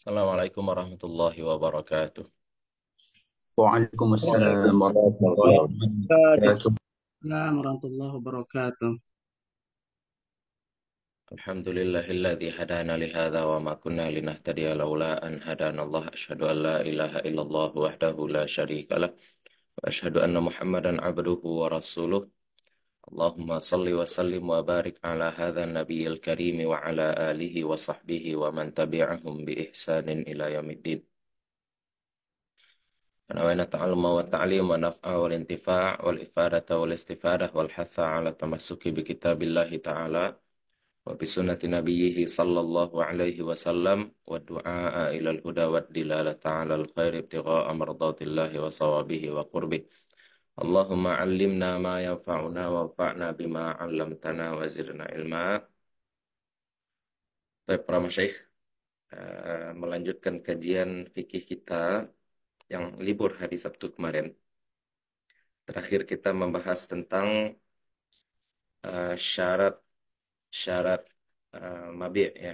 السلام عليكم ورحمة الله وبركاته وعليكم السلام ورحمة الله وبركاته السلام ورحمة الله وبركاته الحمد لله الذي هدانا لهذا وما كنا لنهتدي لولا أن هدانا الله أشهد أن لا إله إلا الله وحده لا شريك له وأشهد أن محمدا عبده ورسوله اللهم صل وسلم وبارك على هذا النبي الكريم وعلى آله وصحبه ومن تبعهم بإحسان إلى يوم الدين نوينا التعلم والتعليم والنفع والانتفاع والإفادة والاستفادة والحث على التمسك بكتاب الله تعالى وبسنة نبيه صلى الله عليه وسلم والدعاء إلى الهدى والدلالة على الخير ابتغاء مرضات الله وصوابه وقربه Allahumma nama ma yanfa'una wa bima 'allamtana wa zirna ilma. Baik para eh, melanjutkan kajian fikih kita yang libur hari Sabtu kemarin. Terakhir kita membahas tentang eh, syarat syarat uh, mabi ya.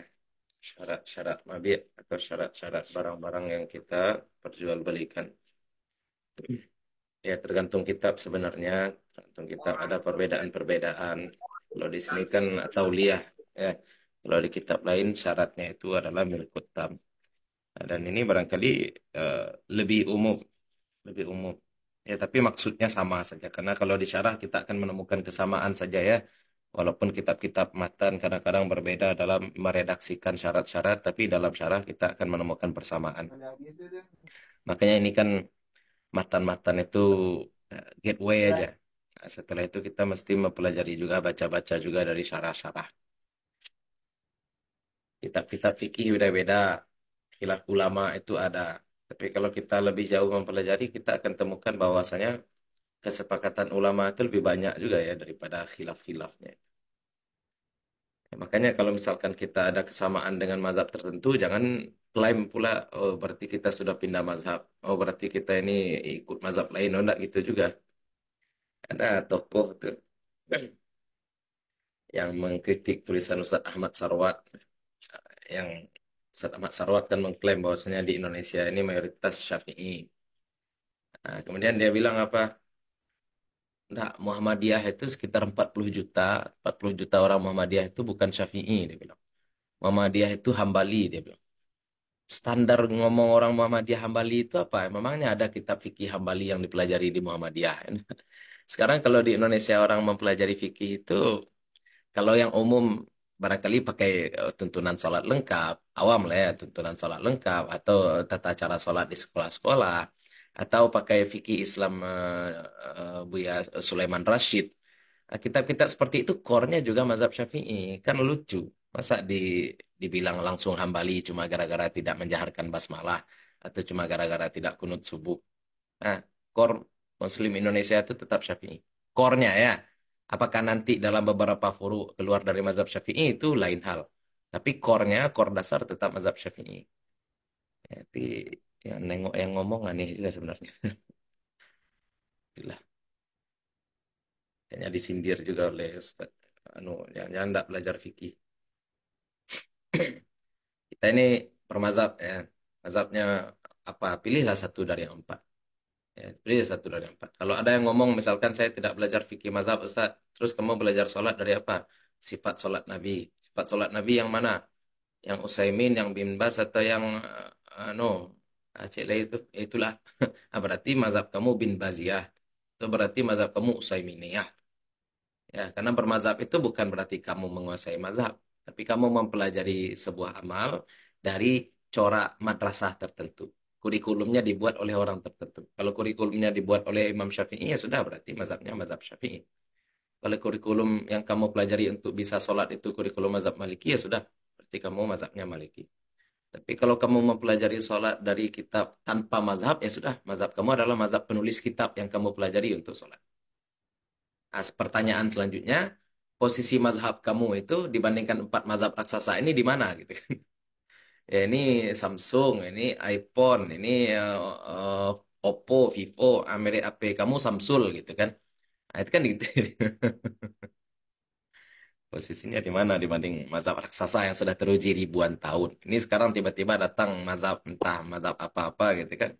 Syarat-syarat mabi atau syarat-syarat barang-barang yang kita perjualbelikan. Ya, tergantung kitab sebenarnya. Tergantung kitab ada perbedaan-perbedaan. Kalau di sini kan lihat ya. Kalau di kitab lain syaratnya itu adalah milik kutam. Nah, dan ini barangkali uh, lebih umum, lebih umum. Ya, tapi maksudnya sama saja. Karena kalau di syarah kita akan menemukan kesamaan saja ya. Walaupun kitab-kitab matan kadang-kadang berbeda dalam meredaksikan syarat-syarat, tapi dalam syarah kita akan menemukan persamaan. Makanya ini kan matan-matan itu eh, gateway iya. aja. Nah, setelah itu kita mesti mempelajari juga baca-baca juga dari syarah-syarah. Kitab-kitab fikih beda-beda. Khilaf ulama itu ada. Tapi kalau kita lebih jauh mempelajari, kita akan temukan bahwasanya kesepakatan ulama itu lebih banyak juga ya daripada khilaf-khilafnya. Ya, makanya kalau misalkan kita ada kesamaan dengan mazhab tertentu, jangan klaim pula, oh berarti kita sudah pindah mazhab, oh berarti kita ini ikut mazhab lain, oh enggak gitu juga. Ada tokoh tuh yang mengkritik tulisan Ustaz Ahmad Sarwat, yang Ustaz Ahmad Sarwat kan mengklaim bahwasanya di Indonesia ini mayoritas syafi'i. Nah, kemudian dia bilang apa? Nah, Muhammadiyah itu sekitar 40 juta, 40 juta orang Muhammadiyah itu bukan Syafi'i dia bilang. Muhammadiyah itu Hambali dia bilang. Standar ngomong orang Muhammadiyah Hambali itu apa? Memangnya ada kitab fikih Hambali yang dipelajari di Muhammadiyah. Sekarang kalau di Indonesia orang mempelajari fikih itu kalau yang umum barangkali pakai eh, tuntunan sholat lengkap, awam lah ya, tuntunan sholat lengkap atau tata cara sholat di sekolah-sekolah atau pakai fikih Islam uh, eh, eh, Buya eh, Sulaiman Rashid. Nah, kitab-kitab seperti itu core-nya juga mazhab Syafi'i. Kan lucu. Masa di, dibilang langsung hambali cuma gara-gara tidak menjaharkan basmalah atau cuma gara-gara tidak kunut subuh. Nah, core Muslim Indonesia itu tetap Syafi'i. Core-nya ya. Apakah nanti dalam beberapa furu keluar dari mazhab Syafi'i itu lain hal. Tapi core-nya, core dasar tetap mazhab Syafi'i. Tapi yang nengok yang ngomong aneh juga sebenarnya itulah kayaknya disindir juga oleh Ustaz anu yang nyanda belajar fikih kita ini permazhab ya mazhabnya apa pilihlah satu dari yang empat ya, pilih satu dari empat kalau ada yang ngomong misalkan saya tidak belajar fikih mazhab Ustaz terus kamu belajar sholat dari apa sifat sholat Nabi sifat sholat Nabi yang mana yang Usaimin yang Bin atau yang uh, eh, no anu, Aceh lah itu itulah ah, berarti mazhab kamu bin Baziah? Itu berarti mazhab kamu usai Miniah. Ya, karena bermazhab itu bukan berarti kamu menguasai mazhab, tapi kamu mempelajari sebuah amal dari corak madrasah tertentu. Kurikulumnya dibuat oleh orang tertentu. Kalau kurikulumnya dibuat oleh Imam Syafi'i ya sudah berarti mazhabnya mazhab Syafi'i. Kalau kurikulum yang kamu pelajari untuk bisa sholat itu kurikulum mazhab Maliki ya sudah berarti kamu mazhabnya Maliki. Tapi kalau kamu mempelajari sholat dari kitab tanpa mazhab, ya sudah, mazhab kamu adalah mazhab penulis kitab yang kamu pelajari untuk sholat. Nah, pertanyaan selanjutnya, posisi mazhab kamu itu dibandingkan empat mazhab raksasa ini di mana gitu kan? ya ini Samsung, ini iPhone, ini uh, uh, Oppo, Vivo, Amerika AP kamu Samsung gitu kan? Nah, itu kan gitu. posisinya di mana dibanding mazhab raksasa yang sudah teruji ribuan tahun. Ini sekarang tiba-tiba datang mazhab entah mazhab apa-apa gitu kan.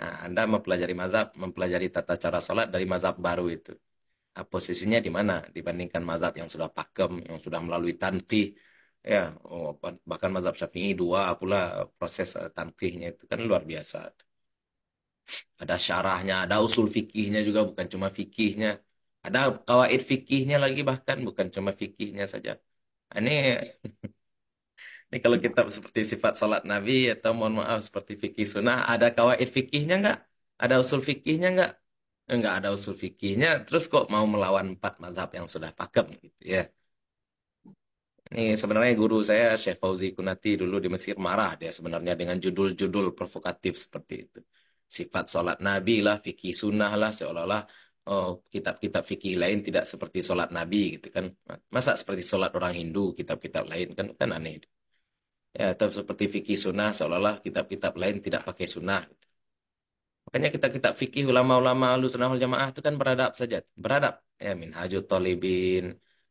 Nah, Anda mempelajari mazhab, mempelajari tata cara salat dari mazhab baru itu. Nah, posisinya di mana dibandingkan mazhab yang sudah pakem, yang sudah melalui tanqih, ya oh, bahkan mazhab Syafi'i dua pula proses eh, tanqihnya itu kan luar biasa. Ada syarahnya, ada usul fikihnya juga bukan cuma fikihnya ada kawaid fikihnya lagi bahkan bukan cuma fikihnya saja. Nah, ini ini kalau kita seperti sifat salat Nabi atau mohon maaf seperti fikih sunnah ada kawaid fikihnya nggak? Ada usul fikihnya nggak? Eh, nggak ada usul fikihnya. Terus kok mau melawan empat mazhab yang sudah pakem gitu ya? Ini sebenarnya guru saya Syekh Fauzi Kunati dulu di Mesir marah dia sebenarnya dengan judul-judul provokatif seperti itu. Sifat salat Nabi lah, fikih sunnah lah, seolah-olah oh kitab-kitab fikih lain tidak seperti sholat Nabi gitu kan masa seperti sholat orang Hindu kitab-kitab lain kan kan aneh ya atau seperti fikih sunnah seolah-olah kitab-kitab lain tidak pakai sunnah gitu. makanya kitab-kitab fikih ulama-ulama alus sunnah jamaah itu kan beradab saja beradab ya minhajut tolibin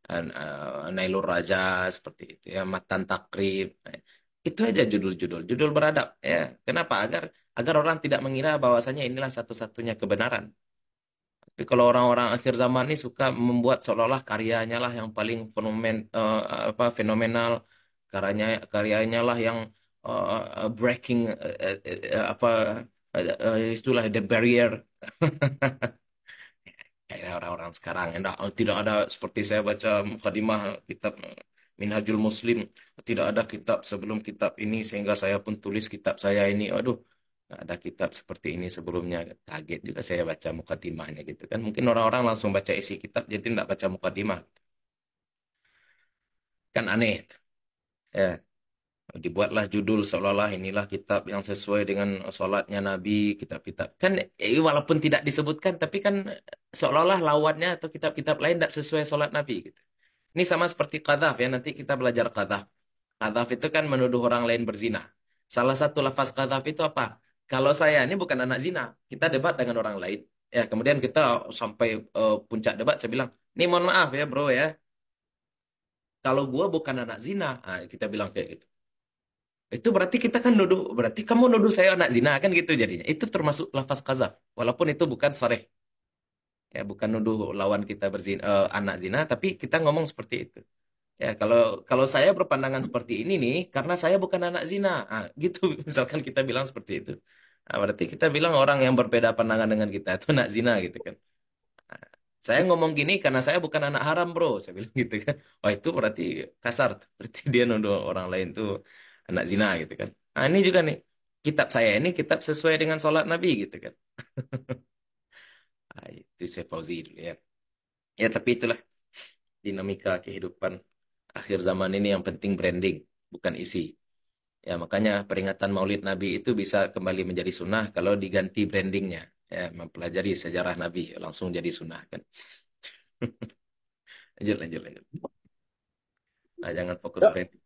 eh, Nailur Raja seperti itu ya Matan Takrib itu aja judul-judul judul beradab ya kenapa agar agar orang tidak mengira bahwasanya inilah satu-satunya kebenaran tapi kalau orang-orang akhir zaman ini suka membuat seolah-olah karyanya lah yang paling fenomen uh, apa fenomenal, karyanya karyanya lah yang uh, breaking uh, uh, apa uh, istilah the barrier. Kayaknya orang-orang sekarang enggak, tidak ada seperti saya baca mukadimah kitab Minhajul Muslim, tidak ada kitab sebelum kitab ini sehingga saya pun tulis kitab saya ini. Aduh, ada kitab seperti ini sebelumnya kaget juga saya baca mukadimahnya gitu kan mungkin orang-orang langsung baca isi kitab jadi tidak baca mukadimah kan aneh ya dibuatlah judul seolah-olah inilah kitab yang sesuai dengan sholatnya Nabi, kitab-kitab. Kan eh, walaupun tidak disebutkan, tapi kan seolah-olah lawannya atau kitab-kitab lain tidak sesuai sholat Nabi. Gitu. Ini sama seperti kadhaf ya, nanti kita belajar kadhaf. Kadhaf itu kan menuduh orang lain berzina. Salah satu lafaz kadhaf itu apa? Kalau saya ini bukan anak zina, kita debat dengan orang lain. Ya, kemudian kita sampai uh, puncak debat, saya bilang, nih mohon maaf ya bro ya, kalau gue bukan anak zina, nah, kita bilang kayak gitu. Itu berarti kita kan nuduh, berarti kamu nuduh saya anak zina kan gitu jadinya. Itu termasuk lafaz kazab, walaupun itu bukan sareh. Ya, bukan nuduh lawan kita berzina, uh, anak zina, tapi kita ngomong seperti itu. Ya, kalau kalau saya berpandangan seperti ini nih, karena saya bukan anak zina. Nah, gitu misalkan kita bilang seperti itu. Nah, berarti kita bilang orang yang berbeda pandangan dengan kita itu nak zina gitu kan. Nah, saya ngomong gini karena saya bukan anak haram bro, saya bilang gitu kan. Wah oh, itu berarti kasar, tuh. berarti dia nuduh orang lain tuh anak zina gitu kan. Nah, ini juga nih kitab saya ini kitab sesuai dengan sholat Nabi gitu kan. nah, itu saya pause dulu ya. Ya tapi itulah dinamika kehidupan akhir zaman ini yang penting branding bukan isi. Ya, makanya peringatan Maulid Nabi itu bisa kembali menjadi sunnah kalau diganti brandingnya. Ya, mempelajari sejarah Nabi langsung jadi sunnah kan. lanjut, lanjut, lanjut. Nah, jangan fokus ya. branding.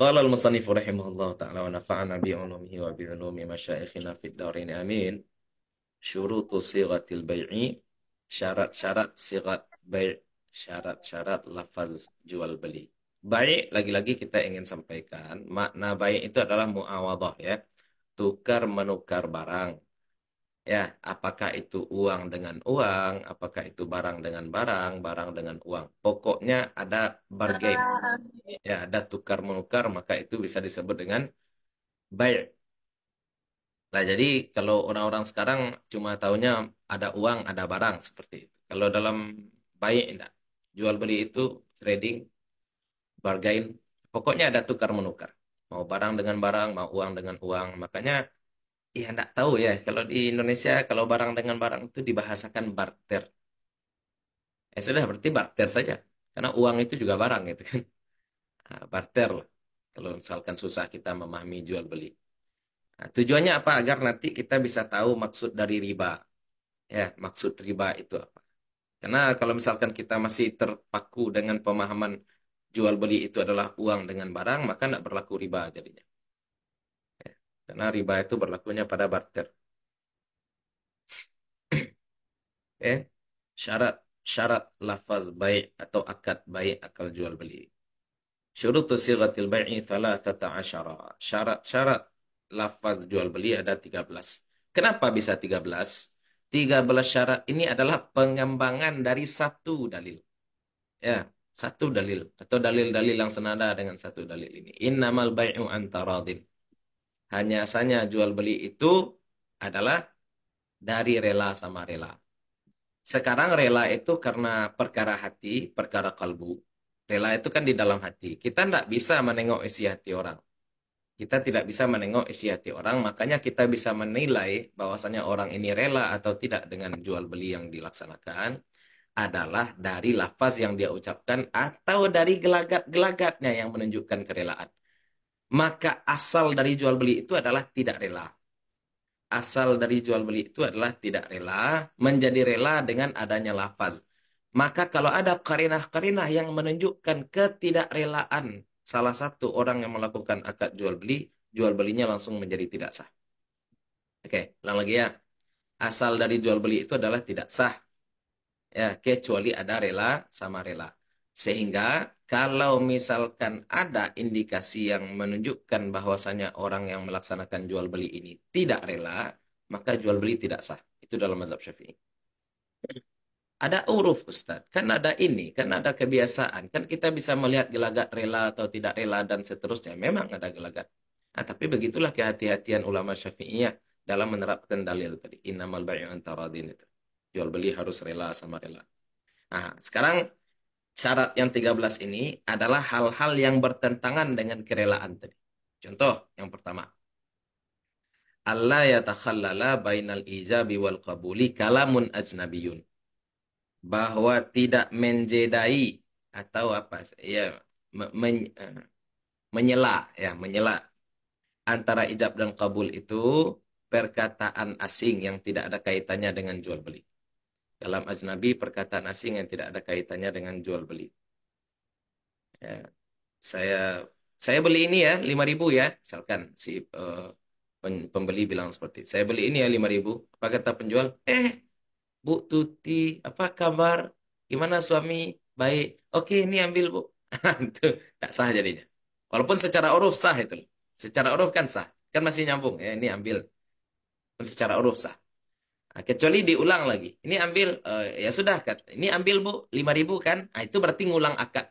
Qala al-musannif rahimahullah ta'ala wa nafa'ana bi ulumihi wa bi ulumi masyayikhina fid amin. Syurutu sighatil bai'i syarat-syarat sigat bai' syarat-syarat lafaz jual beli. Baik, lagi-lagi kita ingin sampaikan, makna baik itu adalah muawadah ya, tukar menukar barang. Ya, apakah itu uang dengan uang, apakah itu barang dengan barang, barang dengan uang. Pokoknya ada bargain. Ah, ya, ada tukar menukar, maka itu bisa disebut dengan baik. lah jadi kalau orang-orang sekarang cuma taunya ada uang, ada barang seperti itu. Kalau dalam baik enggak? Jual beli itu trading bargain. Pokoknya ada tukar menukar. Mau barang dengan barang, mau uang dengan uang. Makanya ya enggak tahu ya kalau di Indonesia kalau barang dengan barang itu dibahasakan barter. Ya sudah berarti barter saja. Karena uang itu juga barang gitu kan. Nah, barter lah. Kalau misalkan susah kita memahami jual beli. Nah, tujuannya apa? Agar nanti kita bisa tahu maksud dari riba. Ya, maksud riba itu apa. Karena kalau misalkan kita masih terpaku dengan pemahaman jual beli itu adalah uang dengan barang, maka tidak berlaku riba jadinya. Ya. Karena riba itu berlakunya pada barter. eh, syarat syarat lafaz baik atau akad baik akal jual beli. Syurutu sigatil bai'i thalathata asyara. Syarat-syarat lafaz jual beli ada 13. Kenapa bisa 13? 13 syarat ini adalah pengembangan dari satu dalil. Ya, satu dalil atau dalil-dalil yang senada dengan satu dalil ini. Innamal bai'u antaradin. Hanya saja jual beli itu adalah dari rela sama rela. Sekarang rela itu karena perkara hati, perkara kalbu. Rela itu kan di dalam hati. Kita tidak bisa menengok isi hati orang. Kita tidak bisa menengok isi hati orang, makanya kita bisa menilai bahwasanya orang ini rela atau tidak dengan jual beli yang dilaksanakan adalah dari lafaz yang dia ucapkan atau dari gelagat-gelagatnya yang menunjukkan kerelaan. Maka asal dari jual beli itu adalah tidak rela. Asal dari jual beli itu adalah tidak rela, menjadi rela dengan adanya lafaz. Maka kalau ada karinah-karinah yang menunjukkan ketidakrelaan salah satu orang yang melakukan akad jual beli, jual belinya langsung menjadi tidak sah. Oke, ulang lagi ya. Asal dari jual beli itu adalah tidak sah ya kecuali ada rela sama rela. Sehingga kalau misalkan ada indikasi yang menunjukkan bahwasanya orang yang melaksanakan jual beli ini tidak rela, maka jual beli tidak sah. Itu dalam mazhab Syafi'i. Ada uruf Ustaz, kan ada ini, kan ada kebiasaan, kan kita bisa melihat gelagat rela atau tidak rela dan seterusnya. Memang ada gelagat. Nah, tapi begitulah kehati-hatian ulama Syafi'iyah dalam menerapkan dalil tadi. Innamal bai'u antaradin itu. Jual beli harus rela sama rela. Nah, sekarang syarat yang 13 ini adalah hal-hal yang bertentangan dengan kerelaan tadi. Contoh yang pertama. Allah ya takhallala bainal ijabi wal qabuli kalamun ajnabiyun. Bahwa tidak menjedai atau apa ya men, eh, menyela ya menyela antara ijab dan kabul itu perkataan asing yang tidak ada kaitannya dengan jual beli. Dalam ajnabi perkataan asing yang tidak ada kaitannya dengan jual beli. Ya, saya saya beli ini ya 5000 ya, misalkan si uh, pembeli bilang seperti saya beli ini ya 5000. Apa kata penjual? Eh, Bu Tuti, apa kabar? Gimana suami? Baik. Oke, ini ambil, Bu. itu nggak sah jadinya. Walaupun secara uruf sah itu. Secara uruf kan sah. Kan masih nyambung. Ya, ini ambil. Pun secara uruf sah. Nah, kecuali diulang lagi. Ini ambil, uh, ya sudah, kat. ini ambil bu, ribu kan? Nah, itu berarti ngulang akad.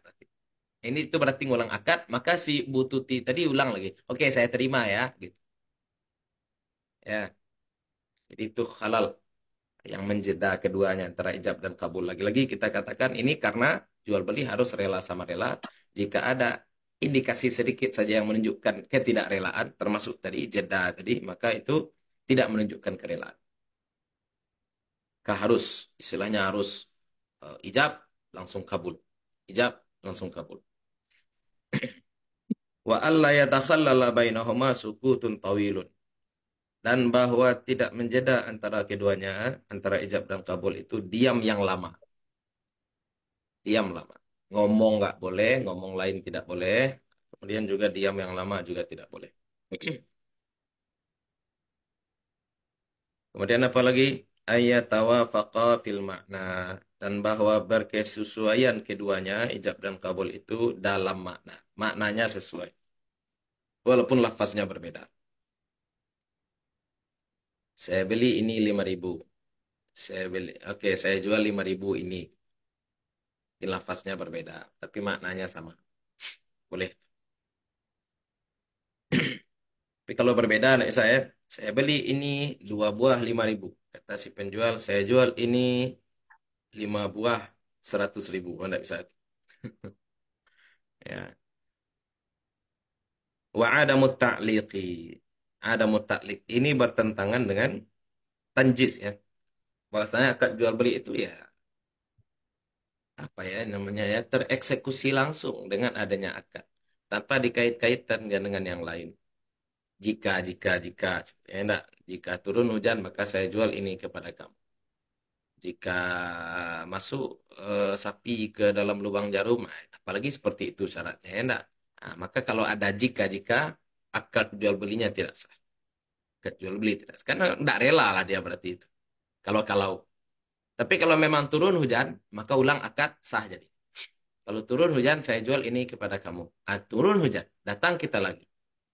Ini itu berarti ngulang akad, maka si Bu Tuti tadi ulang lagi. Oke, saya terima ya. gitu Ya. Jadi itu halal yang menjeda keduanya antara ijab dan kabul. Lagi-lagi kita katakan ini karena jual beli harus rela sama rela. Jika ada indikasi sedikit saja yang menunjukkan ketidakrelaan, termasuk tadi jeda tadi, maka itu tidak menunjukkan kerelaan. Kah harus istilahnya harus uh, ijab langsung kabul ijab langsung kabul wa alla yatakhallala bainahuma sukutun tawilun dan bahwa tidak menjeda antara keduanya antara ijab dan kabul itu diam yang lama diam lama ngomong nggak boleh ngomong lain tidak boleh kemudian juga diam yang lama juga tidak boleh kemudian apa lagi ayatawafaqa fil makna dan bahwa berkesesuaian keduanya ijab dan kabul itu dalam makna maknanya sesuai walaupun lafaznya berbeda saya beli ini 5000 saya beli oke okay, saya jual 5000 ini di lafaznya berbeda tapi maknanya sama boleh tapi kalau berbeda saya saya beli ini dua buah 5000 Kata si penjual, saya jual ini lima buah seratus ribu. Oh, anda bisa. ya. Wa ada ta'liqi. ada mutaklik Ini bertentangan dengan tanjis ya. Bahwasanya akad jual beli itu ya apa ya namanya ya tereksekusi langsung dengan adanya akad tanpa dikait-kaitkan dengan yang lain jika jika jika ya enggak jika turun hujan maka saya jual ini kepada kamu jika masuk eh, sapi ke dalam lubang jarum eh, apalagi seperti itu syaratnya ya enggak nah, maka kalau ada jika jika akad jual belinya tidak sah akad jual beli tidak sah. karena enggak rela lah dia berarti itu kalau kalau tapi kalau memang turun hujan maka ulang akad sah jadi kalau turun hujan saya jual ini kepada kamu ah, turun hujan datang kita lagi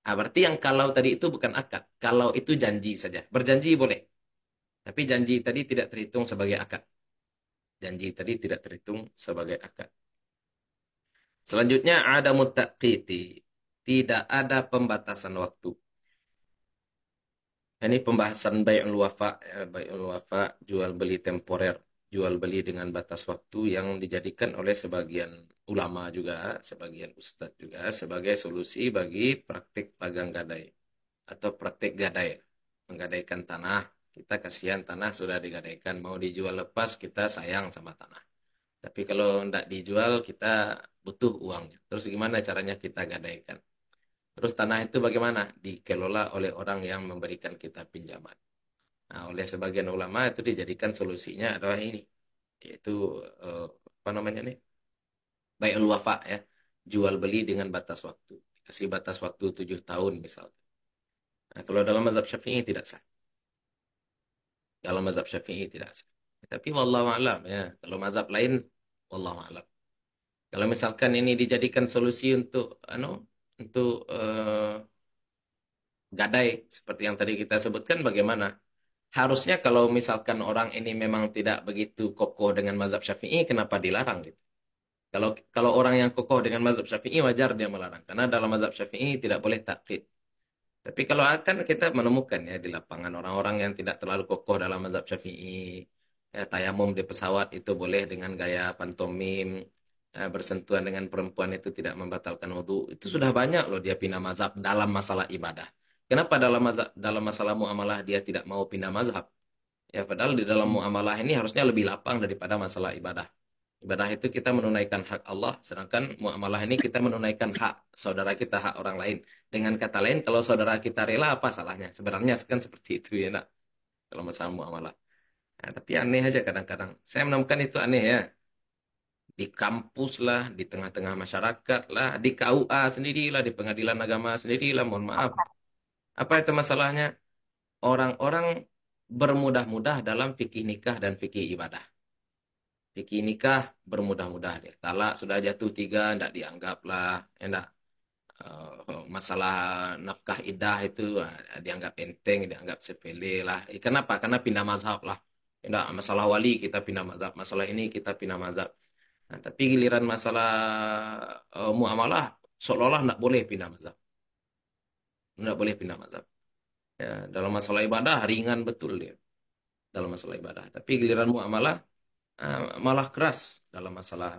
Nah, berarti yang kalau tadi itu bukan akad. Kalau itu janji saja. Berjanji boleh. Tapi janji tadi tidak terhitung sebagai akad. Janji tadi tidak terhitung sebagai akad. Selanjutnya ada mutaqiti. Tidak ada pembatasan waktu. Ini pembahasan bayi'ul wafa, eh, bayi'ul wafa jual beli temporer jual beli dengan batas waktu yang dijadikan oleh sebagian ulama juga, sebagian ustadz juga sebagai solusi bagi praktik pagang gadai atau praktik gadai, menggadaikan tanah. Kita kasihan tanah sudah digadaikan, mau dijual lepas kita sayang sama tanah. Tapi kalau tidak dijual kita butuh uangnya. Terus gimana caranya kita gadaikan? Terus tanah itu bagaimana? Dikelola oleh orang yang memberikan kita pinjaman. Nah, oleh sebagian ulama itu dijadikan solusinya adalah ini, yaitu eh, apa namanya nih, Baik wafa ya, jual beli dengan batas waktu, kasih batas waktu tujuh tahun misalnya. Nah, kalau dalam mazhab syafi'i tidak sah. Dalam mazhab syafi'i tidak sah. Tapi wallahu alam ya, kalau mazhab lain wallahu alam. Kalau misalkan ini dijadikan solusi untuk ano, untuk eh, gadai seperti yang tadi kita sebutkan bagaimana? harusnya kalau misalkan orang ini memang tidak begitu kokoh dengan mazhab Syafi'i, kenapa dilarang gitu? Kalau kalau orang yang kokoh dengan mazhab Syafi'i wajar dia melarang karena dalam mazhab Syafi'i tidak boleh taklid. Tapi kalau akan kita menemukan ya di lapangan orang-orang yang tidak terlalu kokoh dalam mazhab Syafi'i, ya, tayamum di pesawat itu boleh dengan gaya pantomim, ya, bersentuhan dengan perempuan itu tidak membatalkan wudhu. Itu sudah banyak loh dia pindah mazhab dalam masalah ibadah. Kenapa dalam mazhab, dalam masalah muamalah dia tidak mau pindah mazhab? Ya padahal di dalam hmm. muamalah ini harusnya lebih lapang daripada masalah ibadah. Ibadah itu kita menunaikan hak Allah, sedangkan muamalah ini kita menunaikan hak saudara kita, hak orang lain. Dengan kata lain, kalau saudara kita rela apa salahnya? Sebenarnya kan seperti itu ya nak, kalau masalah muamalah. Nah, tapi aneh aja kadang-kadang. Saya menemukan itu aneh ya di kampus lah, di tengah-tengah masyarakat lah, di KUA sendirilah, di pengadilan agama sendirilah, mohon maaf. Apa itu masalahnya? Orang-orang bermudah-mudah dalam fikih nikah dan fikih ibadah. Fikih nikah bermudah-mudah dia. Talak sudah jatuh tiga, tidak dianggap lah. Enggak. Ya eh, masalah nafkah idah itu eh, dianggap penting dianggap sepele lah. Eh, kenapa? Karena pindah mazhab lah. Enggak, ya masalah wali kita pindah mazhab. Masalah ini kita pindah mazhab. Nah, tapi giliran masalah uh, muamalah seolah-olah tidak boleh pindah mazhab. Nggak boleh pindah mazhab. Ya, dalam masalah ibadah ringan betul dia. Dalam masalah ibadah. Tapi giliran muamalah uh, malah keras dalam masalah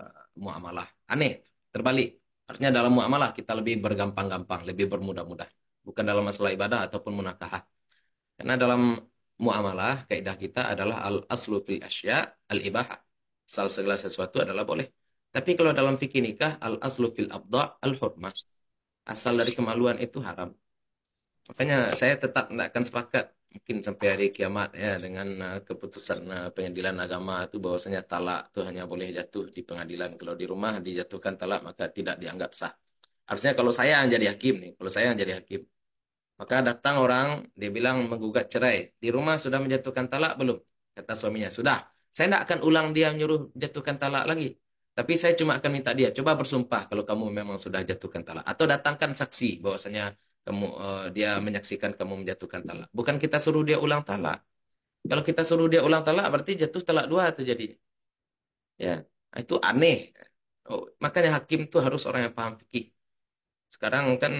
muamalah. Aneh, terbalik. Artinya dalam muamalah kita lebih bergampang-gampang, lebih bermudah-mudah. Bukan dalam masalah ibadah ataupun munakahah. Karena dalam muamalah kaidah kita adalah al aslu fil asya al ibaha. Asal segala sesuatu adalah boleh. Tapi kalau dalam fikih nikah al aslu fil abda al hurmah. Asal dari kemaluan itu haram. Makanya saya tetap tidak akan sepakat mungkin sampai hari kiamat ya dengan uh, keputusan uh, pengadilan agama itu bahwasanya talak itu hanya boleh jatuh di pengadilan. Kalau di rumah dijatuhkan talak maka tidak dianggap sah. Harusnya kalau saya yang jadi hakim nih, kalau saya yang jadi hakim. Maka datang orang, dia bilang menggugat cerai. Di rumah sudah menjatuhkan talak belum? Kata suaminya, sudah. Saya tidak akan ulang dia menyuruh jatuhkan talak lagi. Tapi saya cuma akan minta dia, coba bersumpah kalau kamu memang sudah jatuhkan talak. Atau datangkan saksi bahwasanya kamu uh, dia menyaksikan kamu menjatuhkan talak. Bukan kita suruh dia ulang talak. Kalau kita suruh dia ulang talak berarti jatuh talak dua itu jadi Ya, nah, itu aneh. Oh, makanya hakim itu harus orang yang paham fikih. Sekarang kan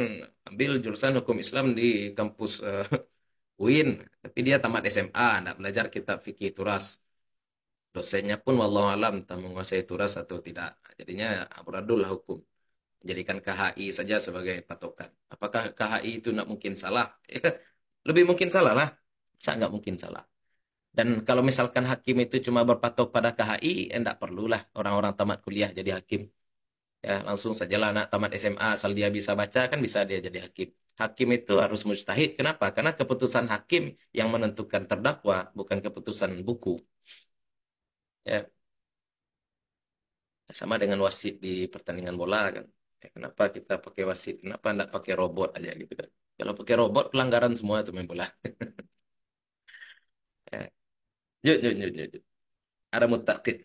ambil jurusan hukum Islam di kampus uh, UIN, tapi dia tamat SMA, tidak belajar kitab fikih turas. Dosennya pun wallahualam tak entah menguasai turas atau tidak. Jadinya aburadul hukum jadikan KHI saja sebagai patokan. Apakah KHI itu nggak mungkin salah? Lebih mungkin salah lah. Saya nggak mungkin salah. Dan kalau misalkan hakim itu cuma berpatok pada KHI, enggak eh, perlulah orang-orang tamat kuliah jadi hakim. Ya, langsung lah anak tamat SMA asal dia bisa baca kan bisa dia jadi hakim. Hakim itu harus mustahil Kenapa? Karena keputusan hakim yang menentukan terdakwa bukan keputusan buku. Ya. Sama dengan wasit di pertandingan bola kan. Kenapa kita pakai wasit? Kenapa tidak pakai robot aja gitu kan? Kalau pakai robot pelanggaran semua tuh main bola. Ya. Yuk, yuk, yuk, yuk. Ada mutakit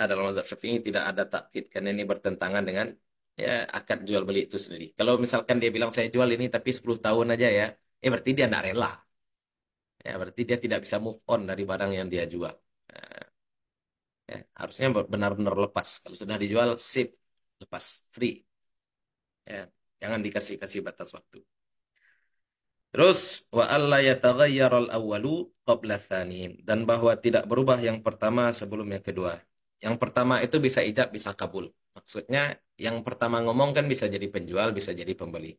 Ada mazhab Syafi'i tidak ada takit karena ini bertentangan dengan ya akad jual beli itu sendiri. Kalau misalkan dia bilang saya jual ini tapi 10 tahun aja ya, eh berarti dia tidak rela. Ya berarti dia tidak bisa move on dari barang yang dia jual. Ya, ya harusnya benar-benar lepas. Kalau sudah dijual, sip, lepas, free. Ya, jangan dikasih-kasih batas waktu. Terus wa alla yataghayyaral dan bahwa tidak berubah yang pertama sebelum yang kedua. Yang pertama itu bisa ijab bisa kabul. Maksudnya yang pertama ngomong kan bisa jadi penjual, bisa jadi pembeli.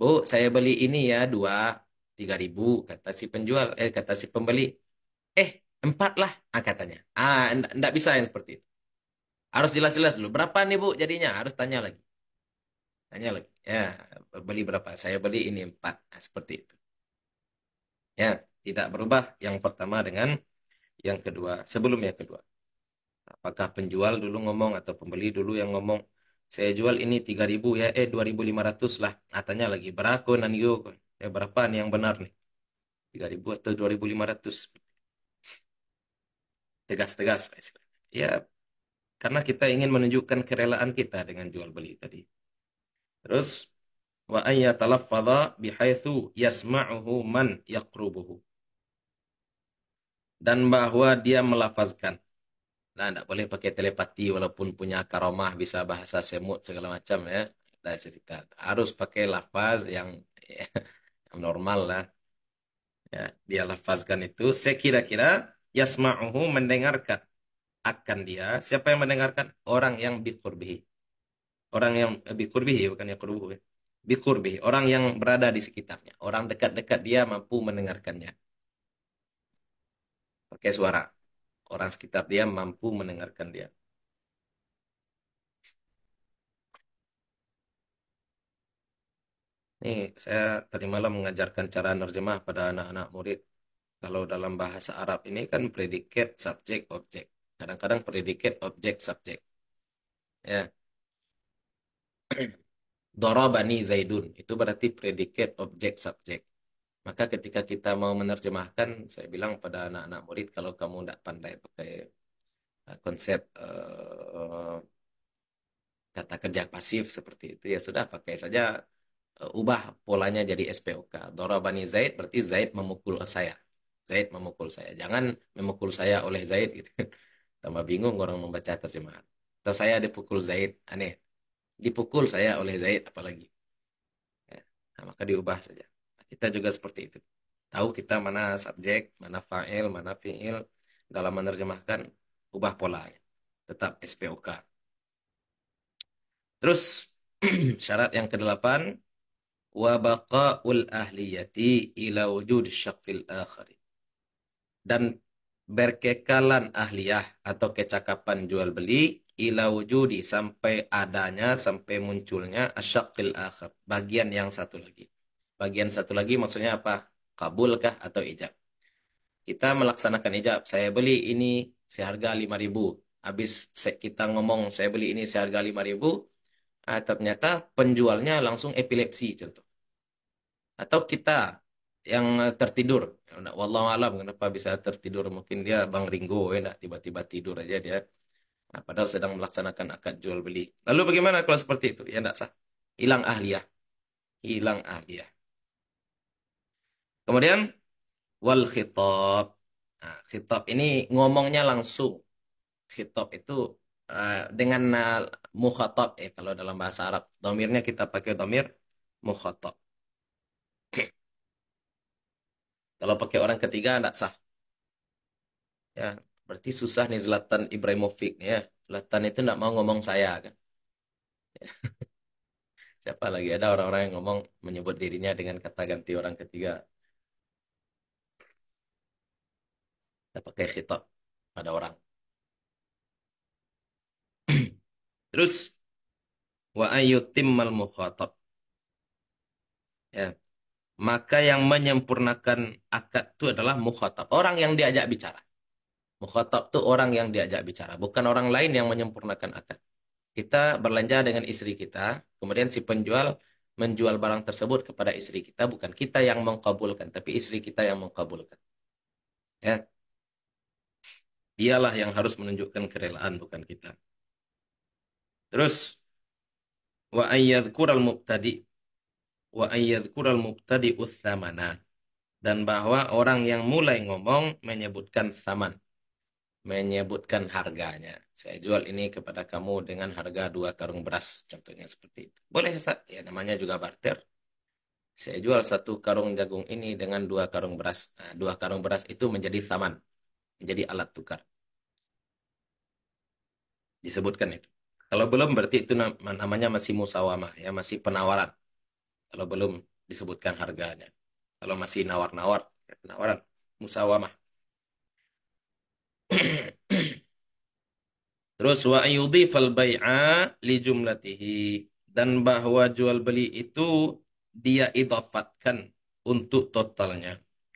Bu, saya beli ini ya dua tiga ribu kata si penjual eh kata si pembeli eh empat lah ah, katanya ah enggak, bisa yang seperti itu harus jelas-jelas dulu berapa nih bu jadinya harus tanya lagi tanya lagi ya iya. beli berapa saya beli ini empat nah, seperti itu ya tidak berubah yang pertama dengan yang kedua sebelum yang kedua apakah penjual dulu ngomong atau pembeli dulu yang ngomong saya jual ini 3000 ya eh 2500 lah nah, lagi berapa nan ya eh, berapa nih yang benar nih 3000 atau 2500 tegas-tegas ya karena kita ingin menunjukkan kerelaan kita dengan jual beli tadi Terus wa talaffadha bihaitsu yasma'uhu man yaqrubuhu. Dan bahwa dia melafazkan. Nah, tidak boleh pakai telepati walaupun punya karomah bisa bahasa semut segala macam ya. Dan cerita. Harus pakai lafaz yang, ya, yang normal lah. Ya, dia lafazkan itu sekira-kira yasma'uhu mendengarkan akan dia. Siapa yang mendengarkan? Orang yang biqurbihi orang yang eh, bikurbihi bukan yang kurbuhu ya bikurbihi orang yang berada di sekitarnya orang dekat-dekat dia mampu mendengarkannya pakai suara orang sekitar dia mampu mendengarkan dia Nih, saya tadi malam mengajarkan cara nerjemah pada anak-anak murid. Kalau dalam bahasa Arab ini kan predikat, subjek, objek. Kadang-kadang predikat, objek, subjek. Ya. Dorobani Zaidun. Itu berarti predikat objek subjek. Maka ketika kita mau menerjemahkan, saya bilang pada anak-anak murid, kalau kamu tidak pandai pakai eh, konsep uh, kata kerja pasif seperti itu, ya sudah pakai saja uh, ubah polanya jadi SPOK. Dorobani Zaid berarti Zaid memukul saya. Zaid memukul saya. Jangan memukul saya oleh Zaid gitu. Tambah bingung orang membaca terjemahan. Atau saya dipukul Zaid, aneh dipukul saya oleh Zaid apalagi. Ya. Nah, maka diubah saja. Kita juga seperti itu. Tahu kita mana subjek, mana fa'il, mana fi'il. Dalam menerjemahkan, ubah polanya. Tetap SPOK. Terus, syarat yang kedelapan. Wabaka'ul ahliyati ila wujud syakil akhari. Dan berkekalan ahliyah atau kecakapan jual beli ila wujudi sampai adanya sampai munculnya asyaqil akhir bagian yang satu lagi bagian satu lagi maksudnya apa kabulkah atau ijab kita melaksanakan ijab saya beli ini seharga 5000 habis kita ngomong saya beli ini seharga 5000 ah, ternyata penjualnya langsung epilepsi contoh atau kita yang tertidur wallahualam kenapa bisa tertidur mungkin dia Bang Ringo ya tiba-tiba tidur aja dia Nah, padahal sedang melaksanakan akad jual beli. Lalu bagaimana kalau seperti itu? Ya tidak sah. Hilang ahliyah. Hilang ahliyah. Kemudian wal khitab. Nah, khitab ini ngomongnya langsung. Khitab itu uh, dengan uh, mukhatab ya kalau dalam bahasa Arab. Domirnya kita pakai domir mukhatab. kalau pakai orang ketiga tidak sah. Ya, Berarti susah nih Zlatan Ibrahimovic ya. Zlatan itu tidak mau ngomong saya kan. Siapa lagi ada orang-orang yang ngomong menyebut dirinya dengan kata ganti orang ketiga. Kita pakai khitab pada orang. Terus wa mal mukhatab. Ya. Maka yang menyempurnakan akad itu adalah mukhatab, orang yang diajak bicara. Mukhatab itu orang yang diajak bicara, bukan orang lain yang menyempurnakan akad. Kita berlanja dengan istri kita, kemudian si penjual menjual barang tersebut kepada istri kita, bukan kita yang mengkabulkan, tapi istri kita yang mengkabulkan. Ya. Dialah yang harus menunjukkan kerelaan, bukan kita. Terus wa ayyadhkural mubtadi wa ayyadhkural mubtadi uthamana dan bahwa orang yang mulai ngomong menyebutkan saman menyebutkan harganya. Saya jual ini kepada kamu dengan harga dua karung beras, contohnya seperti itu. Boleh Ustaz, ya namanya juga barter. Saya jual satu karung jagung ini dengan dua karung beras. Nah, dua karung beras itu menjadi saman, menjadi alat tukar. Disebutkan itu. Kalau belum berarti itu namanya masih musawamah, ya masih penawaran. Kalau belum disebutkan harganya. Kalau masih nawar-nawar, ya penawaran, musawamah. Terus wa yudhifal bai'a li jumlatihi dan bahwa jual beli itu dia idafatkan untuk totalnya,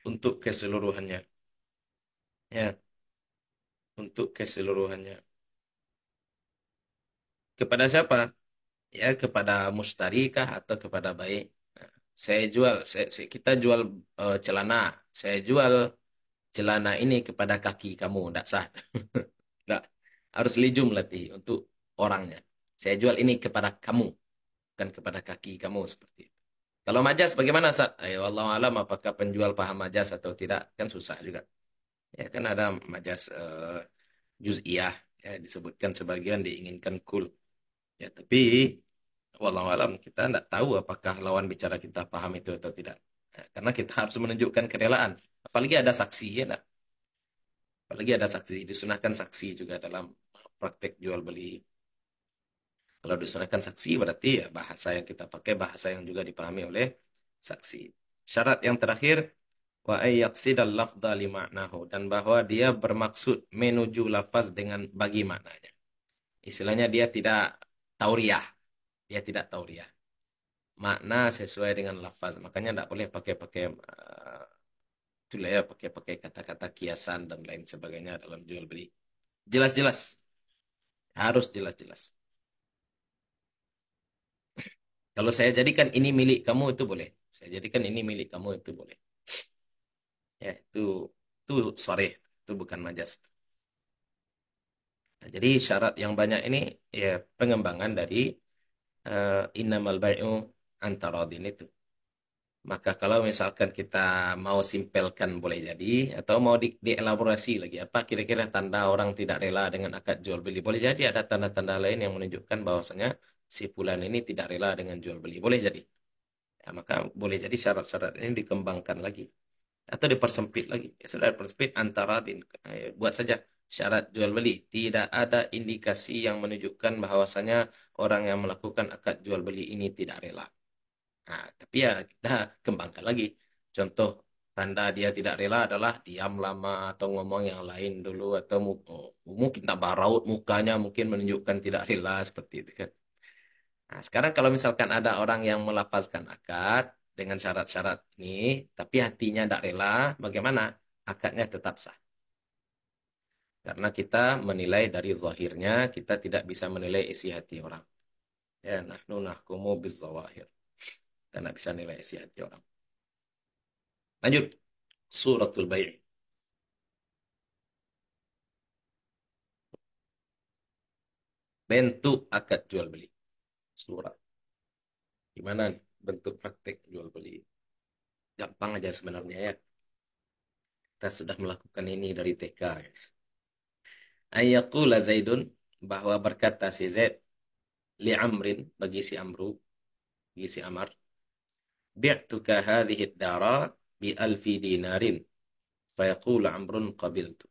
untuk keseluruhannya. Ya. Untuk keseluruhannya. Kepada siapa? Ya, kepada mustarikah atau kepada baik. Nah, saya jual, saya, kita jual uh, celana, saya jual celana ini kepada kaki kamu. Tidak sah. Tidak. Harus lijum latih untuk orangnya. Saya jual ini kepada kamu. Bukan kepada kaki kamu. Seperti itu. Kalau majas bagaimana sah? Ayo Allah alam apakah penjual paham majas atau tidak? Kan susah juga. Ya kan ada majas uh, iya, Ya, disebutkan sebagian diinginkan cool. Ya tapi walau alam kita tidak tahu apakah lawan bicara kita paham itu atau tidak. Ya, karena kita harus menunjukkan kerelaan apalagi ada saksi ya nak? apalagi ada saksi disunahkan saksi juga dalam praktek jual beli kalau disunahkan saksi berarti ya bahasa yang kita pakai bahasa yang juga dipahami oleh saksi syarat yang terakhir wa ayyaqsidal lafdha nahu dan bahwa dia bermaksud menuju lafaz dengan bagi maknanya istilahnya dia tidak tauriah dia tidak tauriah makna sesuai dengan lafaz makanya tidak boleh pakai-pakai eh, itulah ya pakai-pakai kata-kata kiasan dan lain sebagainya dalam jual beli. Jelas-jelas. Harus jelas-jelas. Kalau saya jadikan ini milik kamu itu boleh. Saya jadikan ini milik kamu itu boleh. Ya, itu itu sorry, itu bukan majas. Nah, jadi syarat yang banyak ini ya pengembangan dari uh, innamal bai'u din itu. Maka kalau misalkan kita mau simpelkan boleh jadi atau mau di, dielaborasi lagi apa kira-kira tanda orang tidak rela dengan akad jual beli boleh jadi ada tanda-tanda lain yang menunjukkan bahwasanya si bulan ini tidak rela dengan jual beli boleh jadi ya, maka boleh jadi syarat-syarat ini dikembangkan lagi atau dipersempit lagi ya, sudah dipersempit antara eh, buat saja syarat jual beli tidak ada indikasi yang menunjukkan bahwasanya orang yang melakukan akad jual beli ini tidak rela Nah, tapi ya kita kembangkan lagi. Contoh tanda dia tidak rela adalah diam lama atau ngomong yang lain dulu atau mungkin tambah raut mukanya mungkin menunjukkan tidak rela seperti itu kan. Nah, sekarang kalau misalkan ada orang yang melapaskan akad dengan syarat-syarat ini, tapi hatinya tidak rela, bagaimana? Akadnya tetap sah. Karena kita menilai dari zahirnya, kita tidak bisa menilai isi hati orang. Ya, nah nahnu nahkumu bizawahir karena bisa nilai isi hati orang. Lanjut. Suratul Bayi'. Bentuk akad jual beli. Surat. Gimana bentuk praktek jual beli? Gampang aja sebenarnya ya. Kita sudah melakukan ini dari TK. Ayyakula Zaidun bahwa berkata si Z li Amrin bagi si Amru bagi si Amar bi'tuka hadhihi dara bi alfi dinarin. Fayaqul amrun qabiltu.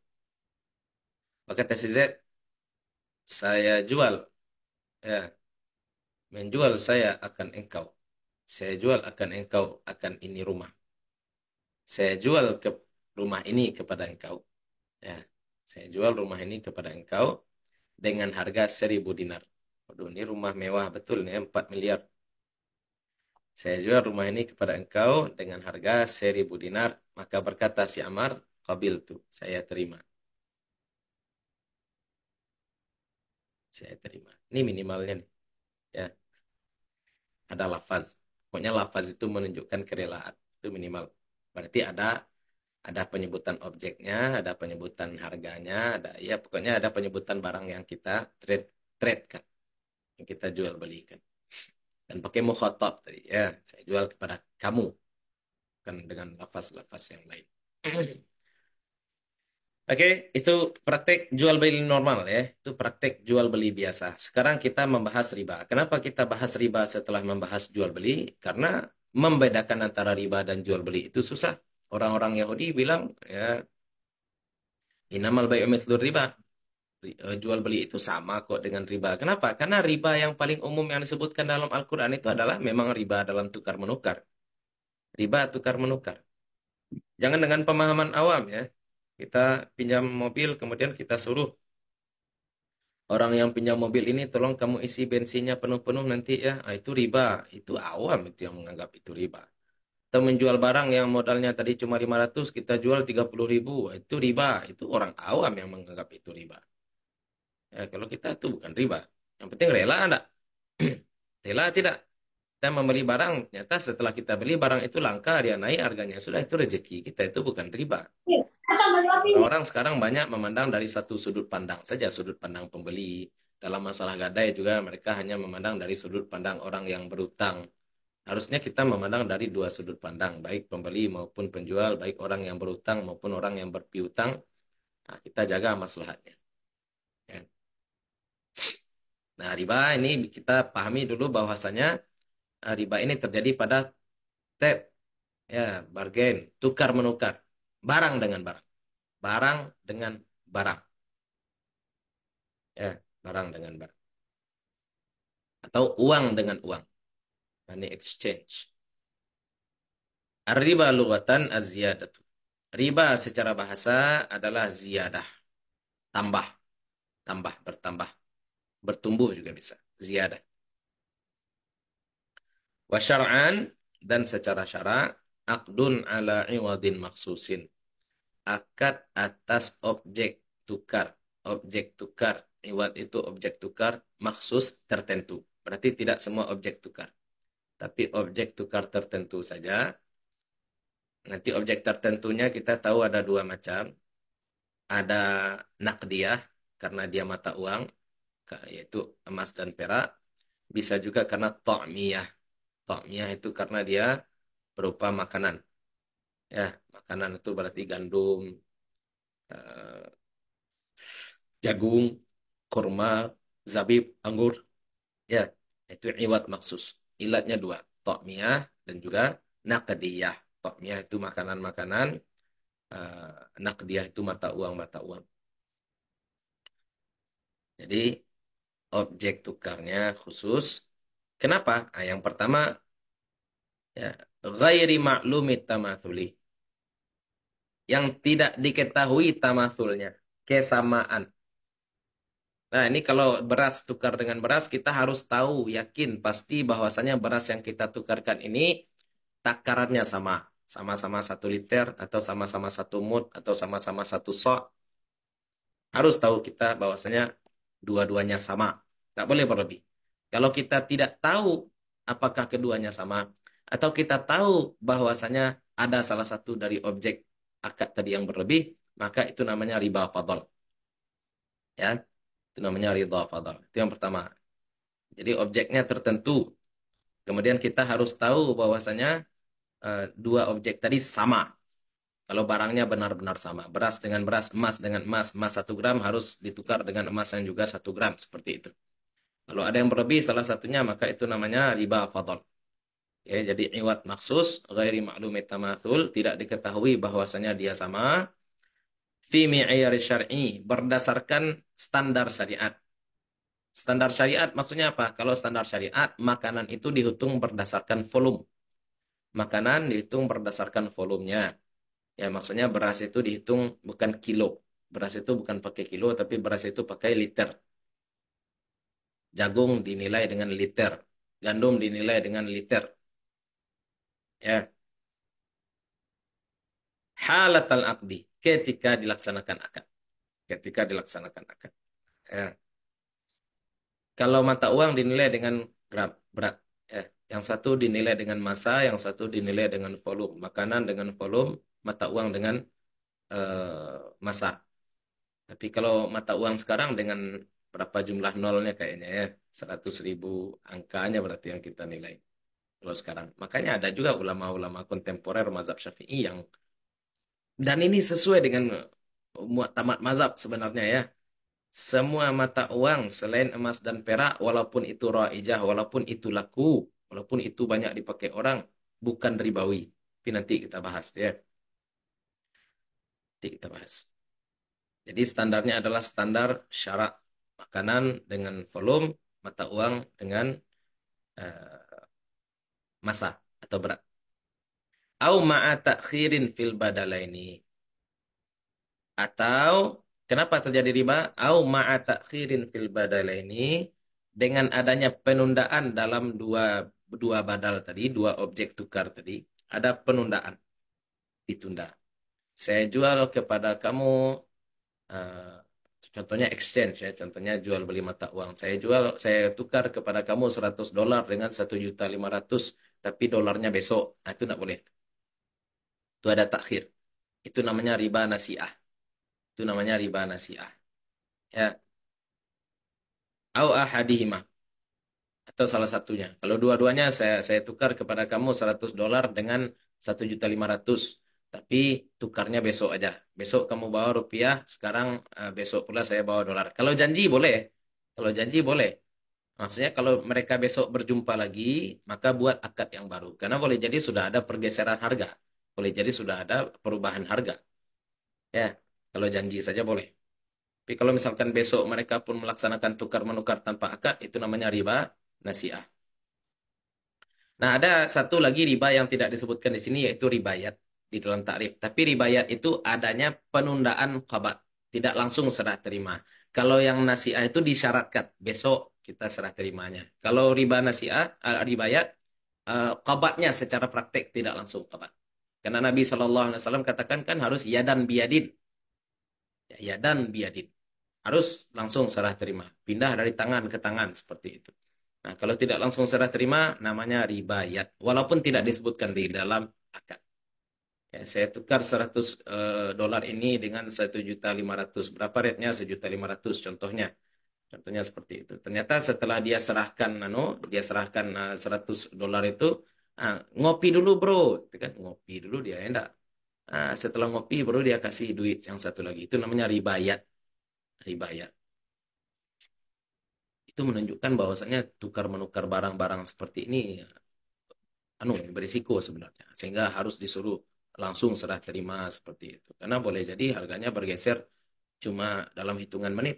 Maka TCZ saya jual ya menjual saya akan engkau saya jual akan engkau akan ini rumah saya jual ke rumah ini kepada engkau ya saya jual rumah ini kepada engkau dengan harga seribu dinar Waduh, ini rumah mewah betul nih, empat miliar. Saya jual rumah ini kepada engkau dengan harga seribu dinar. Maka berkata si Amar, kabil tu, saya terima. Saya terima. Ini minimalnya nih. Ya. Ada lafaz. Pokoknya lafaz itu menunjukkan kerelaan. Itu minimal. Berarti ada ada penyebutan objeknya, ada penyebutan harganya, ada ya pokoknya ada penyebutan barang yang kita trade trade kan, yang kita jual belikan dan pakai mukhatab tadi ya saya jual kepada kamu kan dengan lafaz-lafaz yang lain Oke, okay, itu praktek jual beli normal ya. Itu praktek jual beli biasa. Sekarang kita membahas riba. Kenapa kita bahas riba setelah membahas jual beli? Karena membedakan antara riba dan jual beli itu susah. Orang-orang Yahudi bilang ya inamal bai'u riba. Eh, jual beli itu sama kok dengan riba. Kenapa? Karena riba yang paling umum yang disebutkan dalam Al-Quran itu adalah memang riba dalam tukar menukar. Riba tukar menukar. Jangan dengan pemahaman awam ya. Kita pinjam mobil kemudian kita suruh orang yang pinjam mobil ini tolong kamu isi bensinnya penuh-penuh nanti ya. Nah, itu riba. Itu awam itu yang menganggap itu riba. Kita menjual barang yang modalnya tadi cuma 500 kita jual 30 ribu. Ah, itu riba. Itu orang awam yang menganggap itu riba. Ya, kalau kita itu bukan riba. Yang penting rela enggak? rela tidak? Kita membeli barang, ternyata setelah kita beli barang itu langka, dia naik harganya. Sudah itu rezeki kita itu bukan riba. Iya, orang sekarang banyak memandang dari satu sudut pandang saja, sudut pandang pembeli. Dalam masalah gadai juga mereka hanya memandang dari sudut pandang orang yang berutang. Harusnya kita memandang dari dua sudut pandang, baik pembeli maupun penjual, baik orang yang berutang maupun orang yang berpiutang. Nah, kita jaga masalahnya. Nah, riba ini kita pahami dulu bahwasanya eh, riba ini terjadi pada tab ya, bargain, tukar menukar barang dengan barang. Barang dengan barang. Ya, barang dengan barang. Atau uang dengan uang. Money exchange. Riba lugatan azia datu Riba secara bahasa adalah ziyadah. Tambah. Tambah, bertambah bertumbuh juga bisa ziyadah syar'an dan secara syara akdun ala iwadin maksusin akad atas objek tukar objek tukar iwad itu objek tukar maksus tertentu berarti tidak semua objek tukar tapi objek tukar tertentu saja nanti objek tertentunya kita tahu ada dua macam ada nakdiah karena dia mata uang yaitu emas dan perak. Bisa juga karena ta'miyah. Ta'miyah itu karena dia berupa makanan. Ya, makanan itu berarti gandum, eh, jagung, kurma, zabib, anggur. Ya, itu iwat maksus. Ilatnya dua, ta'miyah dan juga naqdiyah. Ta'miyah itu makanan-makanan, eh, naqdiyah itu mata uang mata uang. Jadi objek tukarnya khusus. Kenapa? Nah, yang pertama, ya, ghairi maklumi tamathuli. Yang tidak diketahui tamathulnya. Kesamaan. Nah, ini kalau beras tukar dengan beras, kita harus tahu, yakin, pasti bahwasanya beras yang kita tukarkan ini takarannya sama. Sama-sama satu liter, atau sama-sama satu mut, atau sama-sama satu sok. Harus tahu kita bahwasanya dua-duanya sama. tak boleh berlebih. Kalau kita tidak tahu apakah keduanya sama, atau kita tahu bahwasanya ada salah satu dari objek akad tadi yang berlebih, maka itu namanya riba fadl. Ya, itu namanya riba fadl. Itu yang pertama. Jadi objeknya tertentu. Kemudian kita harus tahu bahwasanya eh, dua objek tadi sama. Kalau barangnya benar-benar sama, beras dengan beras, emas dengan emas, emas satu gram harus ditukar dengan emas yang juga satu gram seperti itu. Kalau ada yang berlebih salah satunya maka itu namanya riba fadol. Ya, jadi iwat maksus ghairi ma'lumi tamathul tidak diketahui bahwasanya dia sama fi mi'ayari syar'i berdasarkan standar syariat. Standar syariat maksudnya apa? Kalau standar syariat makanan itu dihitung berdasarkan volume. Makanan dihitung berdasarkan volumenya. Ya, maksudnya beras itu dihitung bukan kilo. Beras itu bukan pakai kilo, tapi beras itu pakai liter. Jagung dinilai dengan liter. Gandum dinilai dengan liter. Ya. al akdi. Ketika dilaksanakan akad. Ketika dilaksanakan akad. Ya. Kalau mata uang dinilai dengan gram, berat. Ya. Yang satu dinilai dengan masa, yang satu dinilai dengan volume. Makanan dengan volume, mata uang dengan uh, masa. Tapi kalau mata uang sekarang dengan berapa jumlah nolnya kayaknya ya, 100 ribu angkanya berarti yang kita nilai kalau sekarang. Makanya ada juga ulama-ulama kontemporer mazhab syafi'i yang, dan ini sesuai dengan muatamat mazhab sebenarnya ya, semua mata uang selain emas dan perak, walaupun itu raijah, walaupun itu laku, walaupun itu banyak dipakai orang, bukan ribawi. Tapi nanti kita bahas ya. Tik kita bahas. Jadi standarnya adalah standar syarat makanan dengan volume, mata uang dengan uh, eh, masa atau berat. Au ma'a takhirin fil badalaini. Atau kenapa terjadi riba? Au ma'a takhirin fil badalaini dengan adanya penundaan dalam dua dua badal tadi, dua objek tukar tadi, ada penundaan. Ditunda saya jual kepada kamu uh, contohnya exchange ya contohnya jual beli mata uang saya jual saya tukar kepada kamu 100 dolar dengan 1 juta 500 tapi dolarnya besok nah, itu tidak boleh itu ada takhir itu namanya riba nasiah itu namanya riba nasiah ya au ahadihima atau salah satunya kalau dua-duanya saya saya tukar kepada kamu 100 dolar dengan 1 juta 500 tapi tukarnya besok aja. Besok kamu bawa rupiah, sekarang uh, besok pula saya bawa dolar. Kalau janji boleh, kalau janji boleh. Maksudnya kalau mereka besok berjumpa lagi, maka buat akad yang baru. Karena boleh jadi sudah ada pergeseran harga, boleh jadi sudah ada perubahan harga. Ya, kalau janji saja boleh. Tapi kalau misalkan besok mereka pun melaksanakan tukar menukar tanpa akad, itu namanya riba nasiah. Nah, ada satu lagi riba yang tidak disebutkan di sini yaitu ribayat di dalam takrif. Tapi ribayat itu adanya penundaan khabat tidak langsung serah terima. Kalau yang nasiah itu disyaratkan besok kita serah terimanya. Kalau riba nasiah uh, eh, ribayat uh, eh, khabatnya secara praktek tidak langsung khabat Karena Nabi saw katakan kan harus yadan biadin. Ya, yadan biadin. Harus langsung serah terima, pindah dari tangan ke tangan seperti itu. Nah, kalau tidak langsung serah terima namanya ribayat walaupun tidak disebutkan di dalam akad. Ya, saya tukar 100 uh, eh, dolar ini dengan juta 1.500. Berapa rate-nya? 1.500 contohnya. Contohnya seperti itu. Ternyata setelah dia serahkan nano, dia serahkan uh, eh, 100 dolar itu, ah, ngopi dulu, Bro. Itu kan ngopi dulu dia ya enggak. Ah, setelah ngopi baru dia kasih duit yang satu lagi. Itu namanya ribayat. Ribayat. Itu menunjukkan bahwasannya tukar menukar barang-barang seperti ini anu berisiko sebenarnya. Sehingga harus disuruh langsung serah terima seperti itu. Karena boleh jadi harganya bergeser cuma dalam hitungan menit.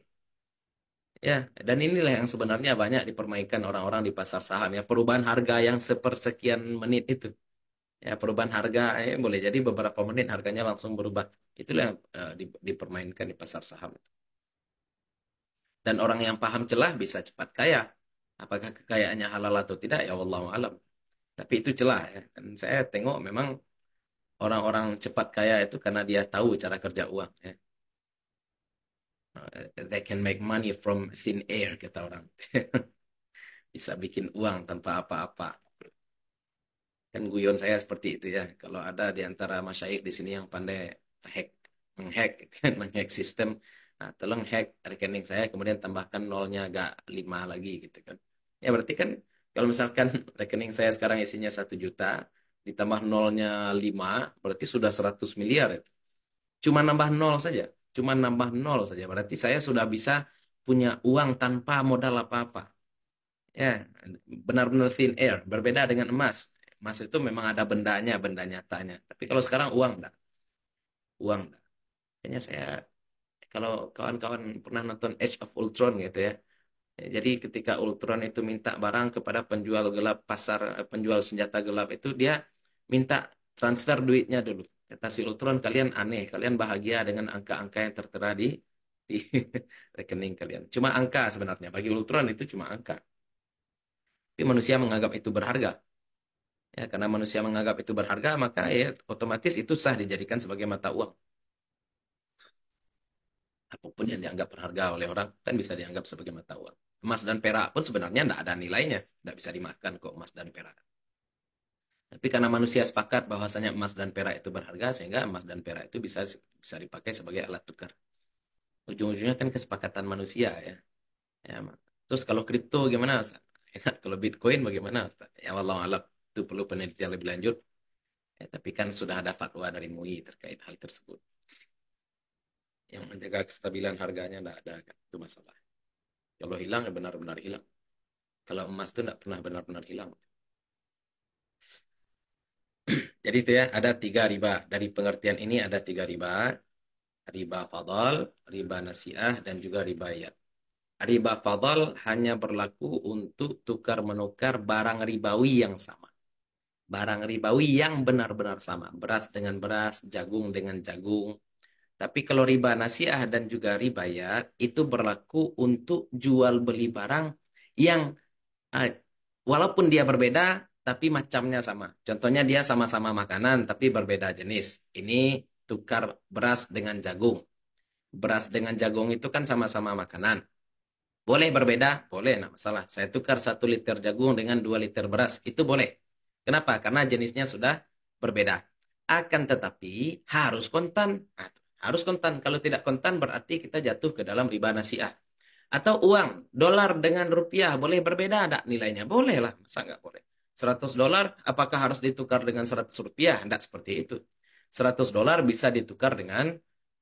Ya, dan inilah yang sebenarnya banyak dipermainkan orang-orang di pasar saham ya, perubahan harga yang sepersekian menit itu. Ya, perubahan harga eh, boleh jadi beberapa menit harganya langsung berubah. Itulah yang eh, dipermainkan di pasar saham. Dan orang yang paham celah bisa cepat kaya. Apakah kekayaannya halal atau tidak ya allah alam. Tapi itu celah ya. Dan saya tengok memang orang-orang cepat kaya itu karena dia tahu cara kerja uang ya. Nah, they can make money from thin air kata orang. Bisa bikin uang tanpa apa-apa. Kan guyon saya seperti itu ya. Kalau ada di antara masyayikh di sini yang pandai hack, menghack gitu kan, menghack sistem, nah tolong hack rekening saya kemudian tambahkan nolnya agak lima lagi gitu kan. Ya berarti kan kalau misalkan rekening saya sekarang isinya satu juta, ditambah nolnya 5 berarti sudah 100 miliar itu. Cuma nambah nol saja, cuma nambah nol saja. Berarti saya sudah bisa punya uang tanpa modal apa-apa. Ya, benar-benar thin air, berbeda dengan emas. Emas itu memang ada bendanya, benda nyatanya. Tapi kalau sekarang uang enggak. Uang enggak. Kayaknya saya kalau kawan-kawan pernah nonton Age of Ultron gitu ya jadi ketika Ultron itu minta barang kepada penjual gelap pasar eh, penjual senjata gelap itu dia minta transfer duitnya dulu. Kata si Ultron kalian aneh, kalian bahagia dengan angka-angka yang tertera di, di rekening kalian. Cuma angka sebenarnya bagi Ultron itu cuma angka. Tapi manusia menganggap itu berharga. Ya, karena manusia menganggap itu berharga, maka ya otomatis itu sah dijadikan sebagai mata uang apapun yang dianggap berharga oleh orang kan bisa dianggap sebagai mata uang. Emas dan perak pun sebenarnya tidak ada nilainya, tidak bisa dimakan kok emas dan perak. Tapi karena manusia sepakat bahwasanya emas dan perak itu berharga, sehingga emas dan perak itu bisa bisa dipakai sebagai alat tukar. Ujung-ujungnya kan kesepakatan manusia ya. ya terus kalau kripto gimana? Ingat ya, kalau Bitcoin bagaimana? Ya Allah alam itu perlu penelitian lebih lanjut. Ya, tapi kan sudah ada fatwa dari MUI terkait hal tersebut yang menjaga kestabilan harganya tidak ada kan? itu masalah kalau hilang ya benar-benar hilang kalau emas itu tidak pernah benar-benar hilang jadi itu ya ada tiga riba dari pengertian ini ada tiga riba riba fadl, riba nasiah dan juga riba yat riba fadl hanya berlaku untuk tukar menukar barang ribawi yang sama barang ribawi yang benar-benar sama beras dengan beras jagung dengan jagung tapi kalau riba nasiah dan juga riba ya itu berlaku untuk jual beli barang yang uh, walaupun dia berbeda tapi macamnya sama. Contohnya dia sama-sama makanan tapi berbeda jenis. Ini tukar beras dengan jagung. Beras dengan jagung itu kan sama-sama makanan. Boleh berbeda? Boleh, tidak masalah. Saya tukar satu liter jagung dengan dua liter beras. Itu boleh. Kenapa? Karena jenisnya sudah berbeda. Akan tetapi harus kontan. Nah, harus kontan. Kalau tidak kontan berarti kita jatuh ke dalam riba nasiah. Atau uang, dolar dengan rupiah. Boleh berbeda tidak nilainya? Boleh lah. Masa nggak boleh? 100 dolar apakah harus ditukar dengan 100 rupiah? Tidak seperti itu. 100 dolar bisa ditukar dengan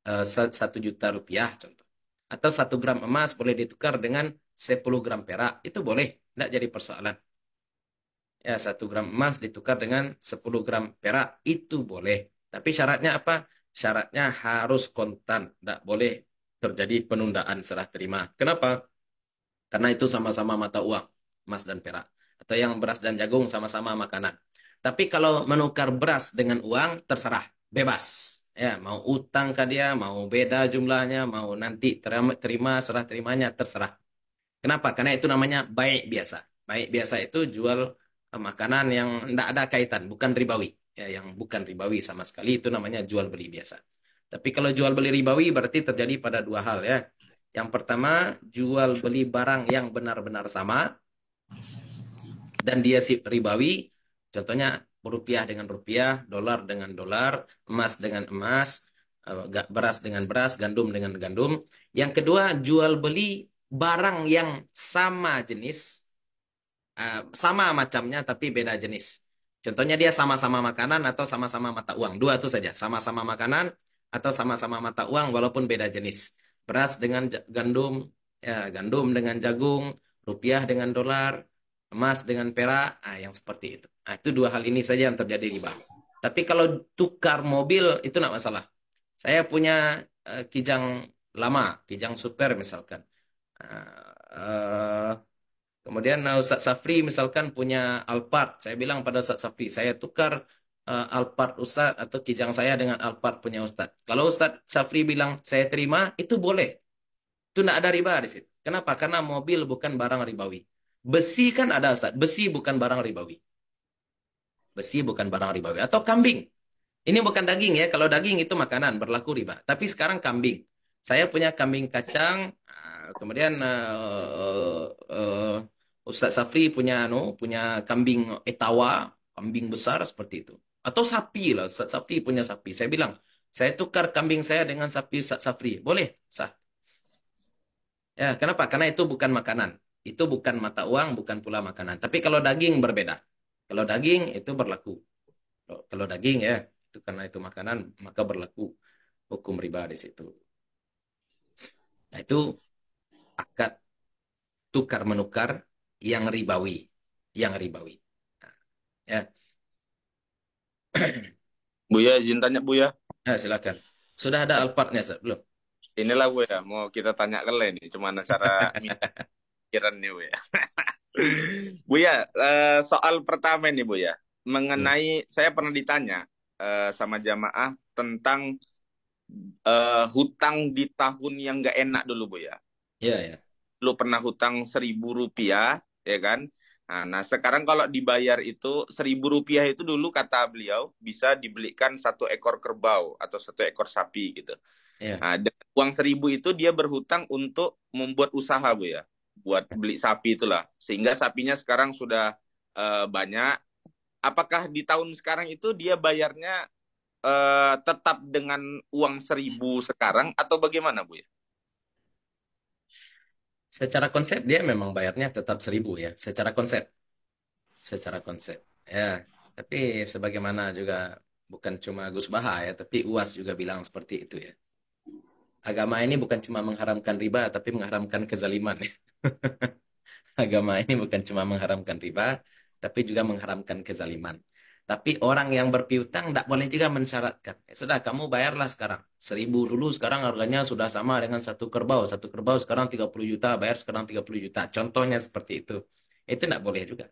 uh, eh, 1 juta rupiah contoh. Atau 1 gram emas boleh ditukar dengan 10 gram perak. Itu boleh. Tidak jadi persoalan ya 1 gram emas ditukar dengan 10 gram perak itu boleh tapi syaratnya apa syaratnya harus kontan, tidak boleh terjadi penundaan serah terima. Kenapa? Karena itu sama-sama mata uang, emas dan perak. Atau yang beras dan jagung sama-sama makanan. Tapi kalau menukar beras dengan uang, terserah, bebas. Ya, mau utang ke dia, mau beda jumlahnya, mau nanti terima, terima serah terimanya, terserah. Kenapa? Karena itu namanya baik biasa. Baik biasa itu jual makanan yang tidak ada kaitan, bukan ribawi ya, yang bukan ribawi sama sekali itu namanya jual beli biasa. Tapi kalau jual beli ribawi berarti terjadi pada dua hal ya. Yang pertama jual beli barang yang benar-benar sama dan dia si ribawi, contohnya rupiah dengan rupiah, dolar dengan dolar, emas dengan emas, eh, beras dengan beras, gandum dengan gandum. Yang kedua jual beli barang yang sama jenis, eh, sama macamnya tapi beda jenis. Contohnya dia sama-sama makanan atau sama-sama mata uang. Dua itu saja, sama-sama makanan atau sama-sama mata uang walaupun beda jenis. Beras dengan gandum, ya, gandum dengan jagung, rupiah dengan dolar, emas dengan perak, nah, yang seperti itu. Nah, itu dua hal ini saja yang terjadi di bank. Tapi kalau tukar mobil itu tidak masalah. Saya punya uh, kijang lama, kijang super misalkan. Uh, uh, Kemudian uh, Ustaz Safri misalkan punya Alphard. Saya bilang pada Ustaz Safri, saya tukar uh, Alphard Ustaz atau kijang saya dengan Alphard punya Ustaz. Kalau Ustaz Safri bilang, saya terima, itu boleh. Itu tidak ada riba di situ. Kenapa? Karena mobil bukan barang ribawi. Besi kan ada Ustaz. Besi bukan barang ribawi. Besi bukan barang ribawi. Atau kambing. Ini bukan daging ya. Kalau daging itu makanan, berlaku riba. Tapi sekarang kambing. Saya punya kambing kacang, uh, kemudian uh, uh, uh, Ustaz Safri punya no, punya kambing etawa, kambing besar seperti itu. Atau sapi lah, Ustaz Safri punya sapi. Saya bilang, saya tukar kambing saya dengan sapi Ustaz Safri. Boleh, sah. Ya, kenapa? Karena itu bukan makanan. Itu bukan mata uang, bukan pula makanan. Tapi kalau daging berbeda. Kalau daging itu berlaku. kalau daging ya, itu karena itu makanan, maka berlaku hukum riba di situ. Nah, itu akad tukar menukar yang ribawi, yang ribawi. Nah, ya. Buya izin tanya Buya. Nah, silakan. Sudah ada alpartnya belum? Inilah bu ya, mau kita tanya ke ini cuman cara pikiran nih Bu ya, ya eh, soal pertama nih ya, mengenai hmm. saya pernah ditanya eh, sama jamaah tentang uh, hutang di tahun yang gak enak dulu bu ya. Iya yeah, ya. Lu pernah hutang seribu rupiah, ya kan? Nah, nah sekarang kalau dibayar itu seribu rupiah itu dulu kata beliau bisa dibelikan satu ekor kerbau atau satu ekor sapi gitu. Yeah. Nah, dan uang seribu itu dia berhutang untuk membuat usaha bu ya, buat beli sapi itulah. Sehingga sapinya sekarang sudah uh, banyak. Apakah di tahun sekarang itu dia bayarnya uh, tetap dengan uang seribu sekarang atau bagaimana bu ya? Secara konsep dia memang bayarnya tetap seribu ya, secara konsep, secara konsep. Ya, tapi sebagaimana juga bukan cuma Gus Baha ya, tapi UAS juga bilang seperti itu ya. Agama ini bukan cuma mengharamkan riba, tapi mengharamkan kezaliman. Ya. Agama ini bukan cuma mengharamkan riba, tapi juga mengharamkan kezaliman. Tapi orang yang berpiutang tidak boleh juga mensyaratkan. Ya, sudah, kamu bayarlah sekarang. Seribu dulu, sekarang harganya sudah sama dengan satu kerbau. Satu kerbau sekarang 30 juta, bayar sekarang 30 juta. Contohnya seperti itu. Itu tidak boleh juga.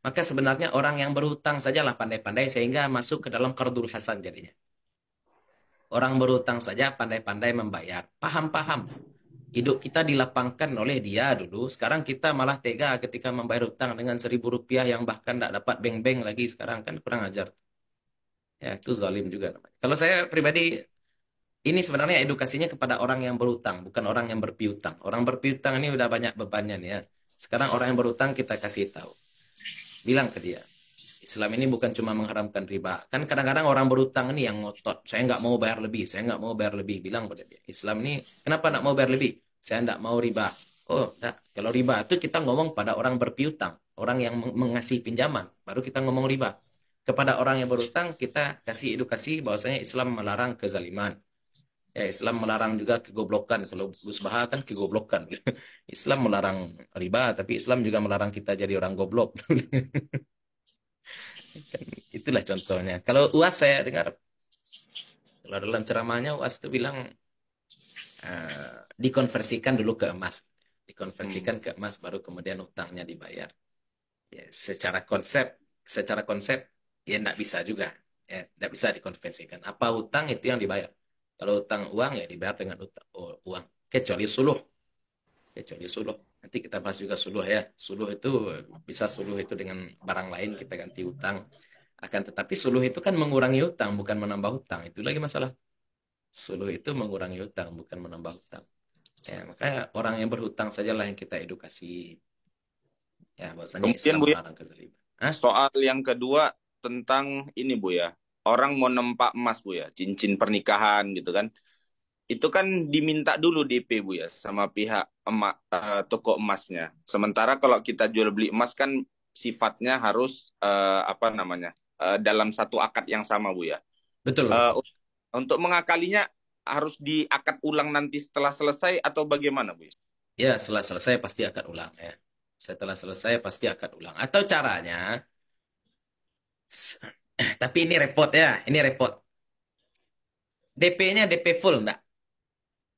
Maka sebenarnya orang yang berhutang sajalah pandai-pandai sehingga masuk ke dalam kardul hasan jadinya. Orang berhutang saja pandai-pandai membayar. Paham-paham hidup kita dilapangkan oleh dia dulu. Sekarang kita malah tega ketika membayar hutang dengan seribu rupiah yang bahkan tidak dapat beng-beng lagi sekarang kan kurang ajar. Ya itu zalim juga. Kalau saya pribadi ini sebenarnya edukasinya kepada orang yang berhutang, bukan orang yang berpiutang. Orang berpiutang ini udah banyak bebannya nih ya. Sekarang orang yang berhutang kita kasih tahu. Bilang ke dia, Islam ini bukan cuma mengharamkan riba. Kan kadang-kadang orang berutang ini yang ngotot. Saya nggak mau bayar lebih. Saya nggak mau bayar lebih. Bilang pada dia. Islam ini kenapa nggak mau bayar lebih? Saya nggak mau riba. Oh, Kalau riba itu kita ngomong pada orang berpiutang. Orang yang mengasih pinjaman. Baru kita ngomong riba. Kepada orang yang berutang, kita kasih edukasi bahwasanya Islam melarang kezaliman. Ya, Islam melarang juga kegoblokan. Kalau Gus Baha kan kegoblokan. Islam melarang riba, tapi Islam juga melarang kita jadi orang goblok. itulah contohnya kalau uas saya dengar kalau dalam ceramahnya uas itu bilang uh, dikonversikan dulu ke emas dikonversikan hmm. ke emas baru kemudian utangnya dibayar ya, secara konsep secara konsep ya tidak bisa juga ya tidak bisa dikonversikan apa utang itu yang dibayar kalau utang uang ya dibayar dengan utang, oh, uang kecuali suluh kecuali suluh nanti kita bahas juga suluh ya suluh itu bisa suluh itu dengan barang lain kita ganti utang akan tetapi suluh itu kan mengurangi utang bukan menambah utang itu lagi masalah suluh itu mengurangi utang bukan menambah utang ya makanya orang yang berhutang sajalah yang kita edukasi ya bahwasanya Kemudian, Bu, ya, soal yang kedua tentang ini bu ya orang mau nempak emas bu ya cincin pernikahan gitu kan itu kan diminta dulu DP Bu ya sama pihak emak, uh, toko emasnya. Sementara kalau kita jual beli emas kan sifatnya harus uh, apa namanya uh, dalam satu akad yang sama Bu ya. Betul. Uh, untuk mengakalinya harus diakad ulang nanti setelah selesai atau bagaimana Bu? Ya? ya setelah selesai pasti akad ulang ya. Setelah selesai pasti akad ulang. Atau caranya, tapi ini repot ya, ini repot. DP-nya DP full enggak?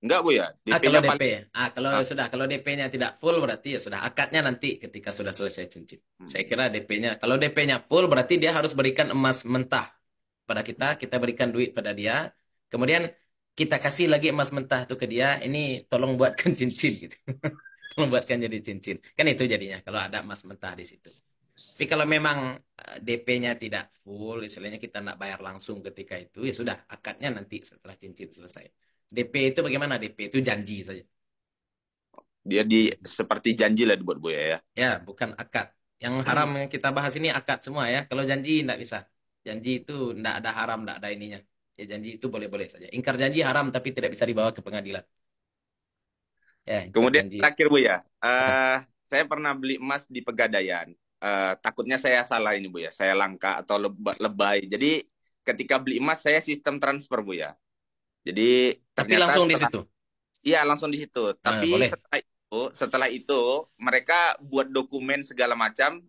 Enggak Bu ya? DP ah, kalau DP paling... Ah, kalau ah. sudah kalau DP-nya tidak full berarti ya sudah akadnya nanti ketika sudah selesai cincin. Hmm. Saya kira DP-nya kalau DP-nya full berarti dia harus berikan emas mentah pada kita, kita berikan duit pada dia. Kemudian kita kasih lagi emas mentah tuh ke dia, ini tolong buatkan cincin gitu. tolong buatkan jadi cincin. Kan itu jadinya kalau ada emas mentah di situ. Tapi kalau memang eh, DP-nya tidak full, istilahnya kita nak bayar langsung ketika itu, ya sudah akadnya nanti setelah cincin selesai. DP itu bagaimana? DP itu janji saja. Dia di seperti janji lah dibuat gue ya. Ya, bukan akad. Yang haram hmm. yang kita bahas ini akad semua ya. Kalau janji tidak bisa. Janji itu tidak ada haram, tidak ada ininya. Ya janji itu boleh-boleh saja. Ingkar janji haram tapi tidak bisa dibawa ke pengadilan. Ya, Kemudian janji. terakhir Bu ya, uh, eh, saya pernah beli emas di Pegadaian. Uh, takutnya saya salah ini Bu ya, saya langka atau lebay. Jadi ketika beli emas saya sistem transfer Bu ya. Jadi tapi langsung setelah, di situ. Iya, langsung di situ. Nah, tapi boleh. setelah itu, setelah itu mereka buat dokumen segala macam.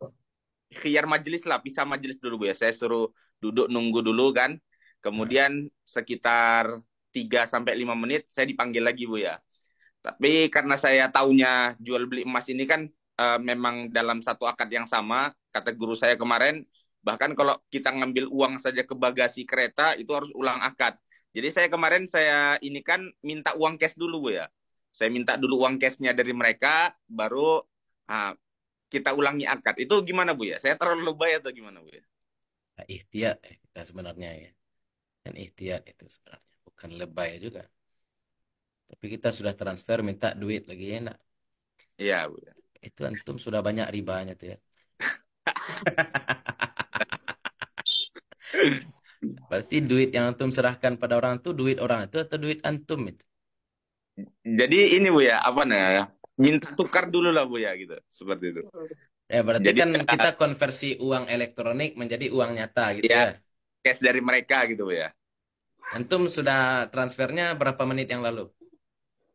Khiar majelis lah, bisa majelis dulu Bu ya. Saya suruh duduk nunggu dulu kan. Kemudian sekitar 3 sampai lima menit saya dipanggil lagi Bu ya. Tapi karena saya tahunya jual beli emas ini kan e, memang dalam satu akad yang sama, kata guru saya kemarin, bahkan kalau kita ngambil uang saja ke bagasi kereta itu harus ulang akad jadi saya kemarin saya ini kan minta uang cash dulu Bu ya. Saya minta dulu uang cashnya dari mereka, baru ha, kita ulangi akad. Itu gimana Bu ya? Saya terlalu lebay atau gimana Bu ya? Nah, ikhtiar eh, kita sebenarnya ya. Dan ikhtiar itu sebenarnya. Bukan lebay juga. Tapi kita sudah transfer minta duit lagi enak. Ya, iya Bu ya. Itu antum sudah banyak ribanya tuh ya. Berarti duit yang antum serahkan pada orang itu duit orang itu atau duit antum itu? Jadi ini bu ya apa nih? ya Minta tukar dulu lah bu ya gitu seperti itu. Ya berarti Jadi, kan kita konversi uang elektronik menjadi uang nyata gitu ya. ya. Cash dari mereka gitu bu ya. Antum sudah transfernya berapa menit yang lalu?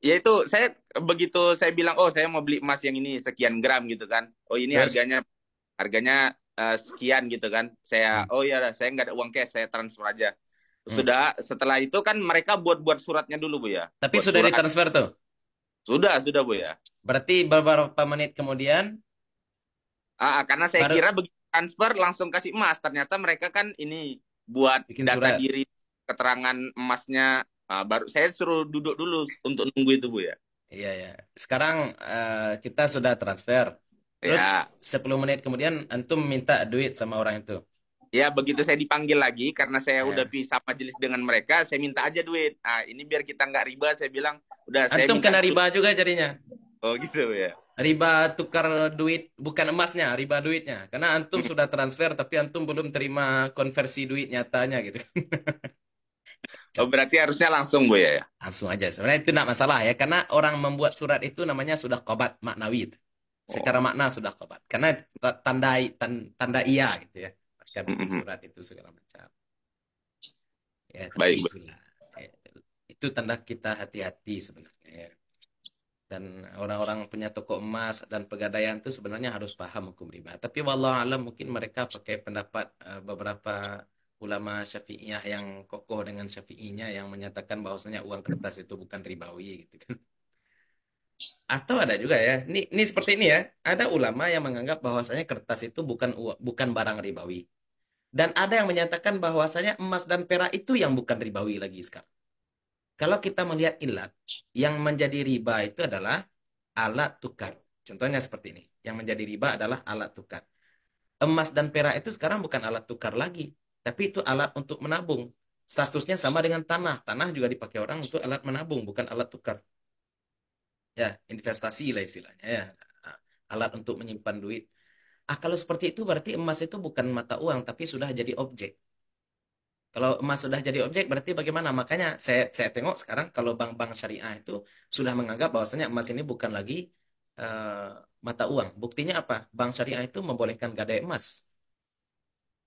ya itu saya begitu saya bilang oh saya mau beli emas yang ini sekian gram gitu kan oh ini Terus? harganya harganya uh, sekian gitu kan saya hmm. oh ya saya nggak ada uang cash saya transfer aja hmm. sudah setelah itu kan mereka buat buat suratnya dulu bu ya tapi buat sudah surat. ditransfer tuh sudah sudah bu ya berarti beberapa menit kemudian ah, ah karena saya baru... kira begitu transfer langsung kasih emas ternyata mereka kan ini buat Bikin data surat. diri keterangan emasnya ah, baru saya suruh duduk dulu untuk nunggu itu bu ya. Iya ya. Sekarang uh, kita sudah transfer. Terus ya. 10 menit kemudian antum minta duit sama orang itu. Ya, begitu saya dipanggil lagi karena saya ya. udah pisah majelis dengan mereka, saya minta aja duit. Nah, ini biar kita nggak riba, saya bilang udah antum saya Antum kena duit. riba juga jadinya. Oh, gitu ya. Riba tukar duit bukan emasnya, riba duitnya. Karena antum hmm. sudah transfer tapi antum belum terima konversi duit nyatanya gitu. Oh, berarti harusnya langsung Bu ya? Langsung aja. Sebenarnya itu tidak masalah ya. Karena orang membuat surat itu namanya sudah kobat maknawi. Itu secara oh. makna sudah tobat karena tanda tanda iya gitu ya pasca surat itu segala macam ya baik itulah itu tanda kita hati-hati sebenarnya ya. dan orang-orang punya toko emas dan pegadaian itu sebenarnya harus paham hukum riba tapi walau alam mungkin mereka pakai pendapat eh, beberapa ulama syafi'iyah yang kokoh dengan syafi'inya yang menyatakan bahwasanya uang kertas itu bukan ribawi gitu kan atau ada juga ya, ini, ini seperti ini ya, ada ulama yang menganggap bahwasanya kertas itu bukan bukan barang ribawi. Dan ada yang menyatakan bahwasanya emas dan perak itu yang bukan ribawi lagi sekarang. Kalau kita melihat ilat, yang menjadi riba itu adalah alat tukar. Contohnya seperti ini, yang menjadi riba adalah alat tukar. Emas dan perak itu sekarang bukan alat tukar lagi, tapi itu alat untuk menabung. Statusnya sama dengan tanah. Tanah juga dipakai orang untuk alat menabung, bukan alat tukar ya investasi lah istilahnya ya nah, alat untuk menyimpan duit ah kalau seperti itu berarti emas itu bukan mata uang tapi sudah jadi objek kalau emas sudah jadi objek berarti bagaimana makanya saya saya tengok sekarang kalau bank-bank syariah itu sudah menganggap bahwasanya emas ini bukan lagi uh, mata uang buktinya apa bank syariah itu membolehkan gadai emas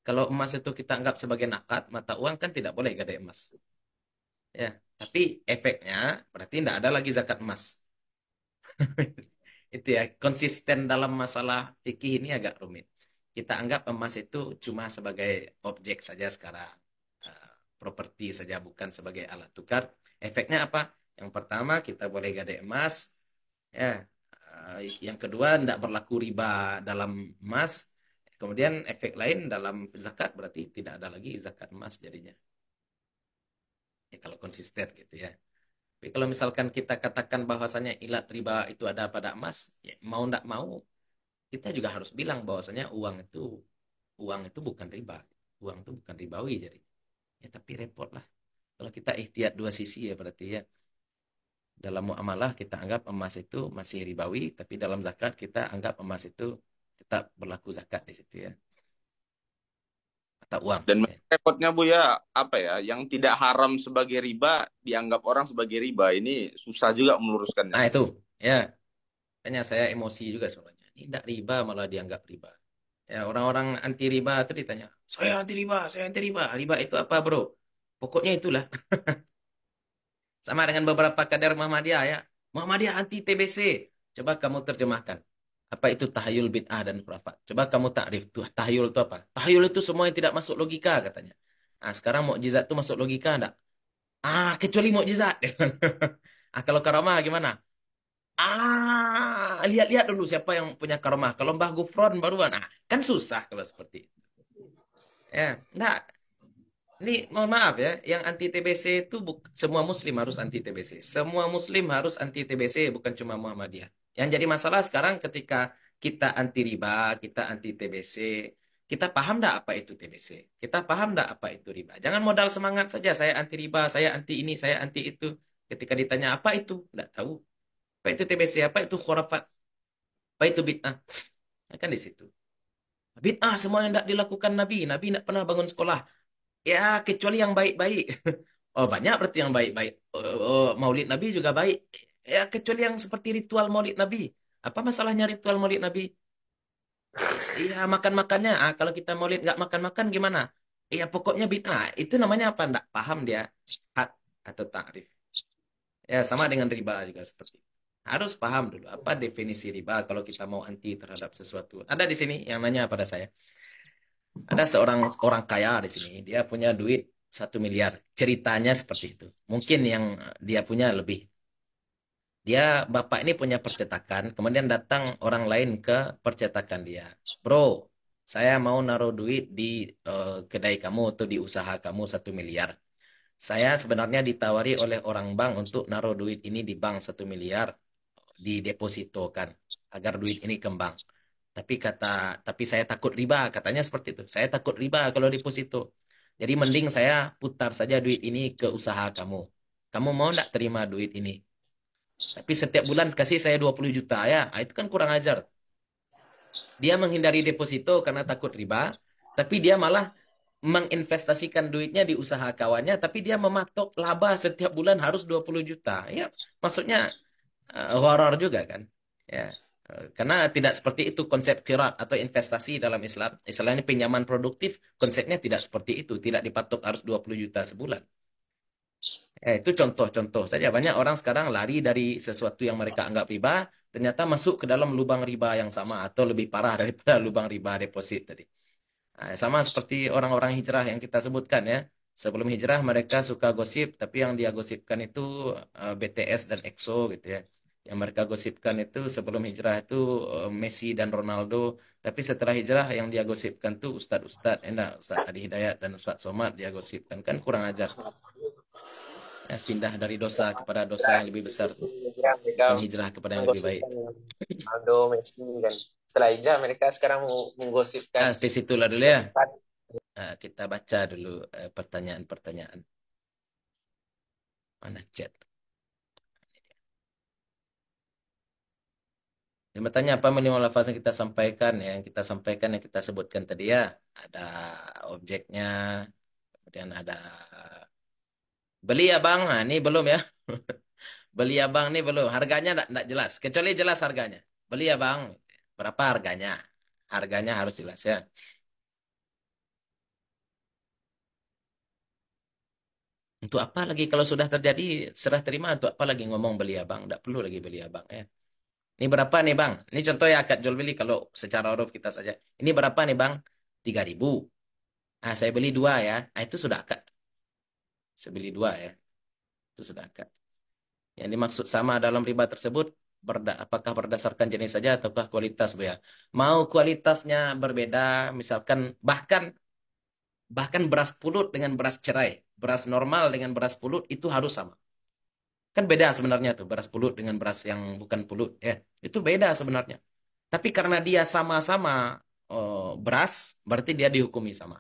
kalau emas itu kita anggap sebagai nakat mata uang kan tidak boleh gadai emas ya tapi efeknya berarti tidak ada lagi zakat emas itu ya konsisten dalam masalah fikih ini agak rumit. Kita anggap emas itu cuma sebagai objek saja sekarang, uh, properti saja bukan sebagai alat tukar. Efeknya apa? Yang pertama kita boleh gadai emas, ya. Uh, yang kedua tidak berlaku riba dalam emas. Kemudian efek lain dalam zakat berarti tidak ada lagi zakat emas jadinya. Ya kalau konsisten gitu ya. Tapi kalau misalkan kita katakan bahwasanya ilat riba itu ada pada emas, ya mau tidak mau kita juga harus bilang bahwasanya uang itu uang itu bukan riba, uang itu bukan ribawi jadi. Ya tapi repot lah. Kalau kita ikhtiar dua sisi ya berarti ya dalam muamalah kita anggap emas itu masih ribawi, tapi dalam zakat kita anggap emas itu tetap berlaku zakat di situ ya mata uang. Dan repotnya Bu ya, apa ya, yang tidak haram sebagai riba dianggap orang sebagai riba. Ini susah juga meluruskannya. Nah, itu. Ya. kayaknya saya emosi juga sebenarnya. Ini tidak riba malah dianggap riba. Ya, orang-orang anti riba itu ditanya, "Saya anti riba, saya anti riba. Riba itu apa, Bro?" Pokoknya itulah. Sama dengan beberapa kader Muhammadiyah ya. Muhammadiyah anti TBC. Coba kamu terjemahkan apa itu tahayul bid'ah dan khurafat. Coba kamu takrif tuh tahayul itu apa? Tahayul itu semua yang tidak masuk logika katanya. Ah sekarang mukjizat tuh masuk logika enggak? Ah kecuali mukjizat. ah kalau karamah gimana? Ah lihat-lihat dulu siapa yang punya karamah. Kalau Mbah Gufron baruan. Ah kan susah kalau seperti itu. Ya, enggak. Ini mohon maaf ya, yang anti TBC itu semua muslim harus anti TBC. Semua muslim harus anti TBC bukan cuma Muhammadiyah. Yang jadi masalah sekarang ketika kita anti riba, kita anti TBC, kita paham ndak apa itu TBC? Kita paham ndak apa itu riba? Jangan modal semangat saja, saya anti riba, saya anti ini, saya anti itu. Ketika ditanya apa itu, ndak tahu. Apa itu TBC, apa itu khurafat, apa itu bid'ah. Ya kan di situ. Bid'ah semua yang tidak dilakukan Nabi. Nabi tidak pernah bangun sekolah. Ya, kecuali yang baik-baik. Oh, banyak berarti yang baik-baik. Oh, oh, oh maulid Nabi juga baik. Ya kecuali yang seperti ritual Maulid Nabi. Apa masalahnya ritual Maulid Nabi? Iya makan-makannya. Ah, kalau kita Maulid nggak makan-makan gimana? Iya pokoknya bina Itu namanya apa? Nggak paham dia. hat atau takrif Ya sama dengan riba juga seperti itu. Harus paham dulu apa definisi riba kalau kita mau anti terhadap sesuatu. Ada di sini yang nanya pada saya. Ada seorang orang kaya di sini. Dia punya duit satu miliar. Ceritanya seperti itu. Mungkin yang dia punya lebih dia bapak ini punya percetakan, kemudian datang orang lain ke percetakan dia. Bro, saya mau naruh duit di uh, kedai kamu atau di usaha kamu satu miliar. Saya sebenarnya ditawari oleh orang bank untuk naruh duit ini di bank satu miliar di deposito kan agar duit ini kembang. Tapi kata tapi saya takut riba katanya seperti itu. Saya takut riba kalau deposito. Jadi mending saya putar saja duit ini ke usaha kamu. Kamu mau tidak terima duit ini? Tapi setiap bulan kasih saya 20 juta ya, ah, itu kan kurang ajar. Dia menghindari deposito karena takut riba, tapi dia malah menginvestasikan duitnya di usaha kawannya, tapi dia mematok laba setiap bulan harus 20 juta. Ya, maksudnya uh, horor juga kan. Ya. Eh, karena tidak seperti itu konsep kirat atau investasi dalam Islam. Islam ini pinjaman produktif, konsepnya tidak seperti itu. Tidak dipatok harus 20 juta sebulan. Eh, itu contoh-contoh saja. Banyak orang sekarang lari dari sesuatu yang mereka anggap riba, ternyata masuk ke dalam lubang riba yang sama atau lebih parah daripada lubang riba deposit tadi. Nah, sama seperti orang-orang hijrah yang kita sebutkan ya. Sebelum hijrah mereka suka gosip, tapi yang dia gosipkan itu uh, eh, BTS dan EXO gitu ya. Yang mereka gosipkan itu sebelum hijrah itu uh, Messi dan Ronaldo, tapi setelah hijrah yang dia gosipkan tuh ustadz-ustadz, enak Ustadz Adi Hidayat dan Ustadz Somad dia gosipkan kan kurang ajar ya, pindah dari dosa kepada dosa yang lebih besar dan ya, hijrah kepada yang lebih baik. Aldo, Messi dan setelah hijrah mereka sekarang menggosipkan. Nah, di situlah dulu ya. Ah, kita baca dulu eh, pertanyaan-pertanyaan. Mana chat? Dia bertanya apa minimal lafaz yang kita sampaikan, ya, yang kita sampaikan yang kita sebutkan tadi ya. Ada objeknya, kemudian ada Beli ya bang, nah, ini belum ya. Beli ya bang, ini belum. Harganya tidak jelas. Kecuali jelas harganya. Beli ya bang, berapa harganya? Harganya harus jelas ya. Untuk apa lagi kalau sudah terjadi serah terima untuk apa lagi ngomong beli ya bang? Tidak perlu lagi beli ya bang ya. Ini berapa nih bang? Ini contoh ya akad jual beli kalau secara huruf kita saja. Ini berapa nih bang? tiga ribu, ah saya beli dua ya. ah itu sudah akad sebeli dua ya. Itu sudah akad. Yang dimaksud sama dalam riba tersebut berda apakah berdasarkan jenis saja ataukah kualitas Bu ya. Mau kualitasnya berbeda, misalkan bahkan bahkan beras pulut dengan beras cerai, beras normal dengan beras pulut itu harus sama. Kan beda sebenarnya tuh beras pulut dengan beras yang bukan pulut ya. Itu beda sebenarnya. Tapi karena dia sama-sama oh, beras, berarti dia dihukumi sama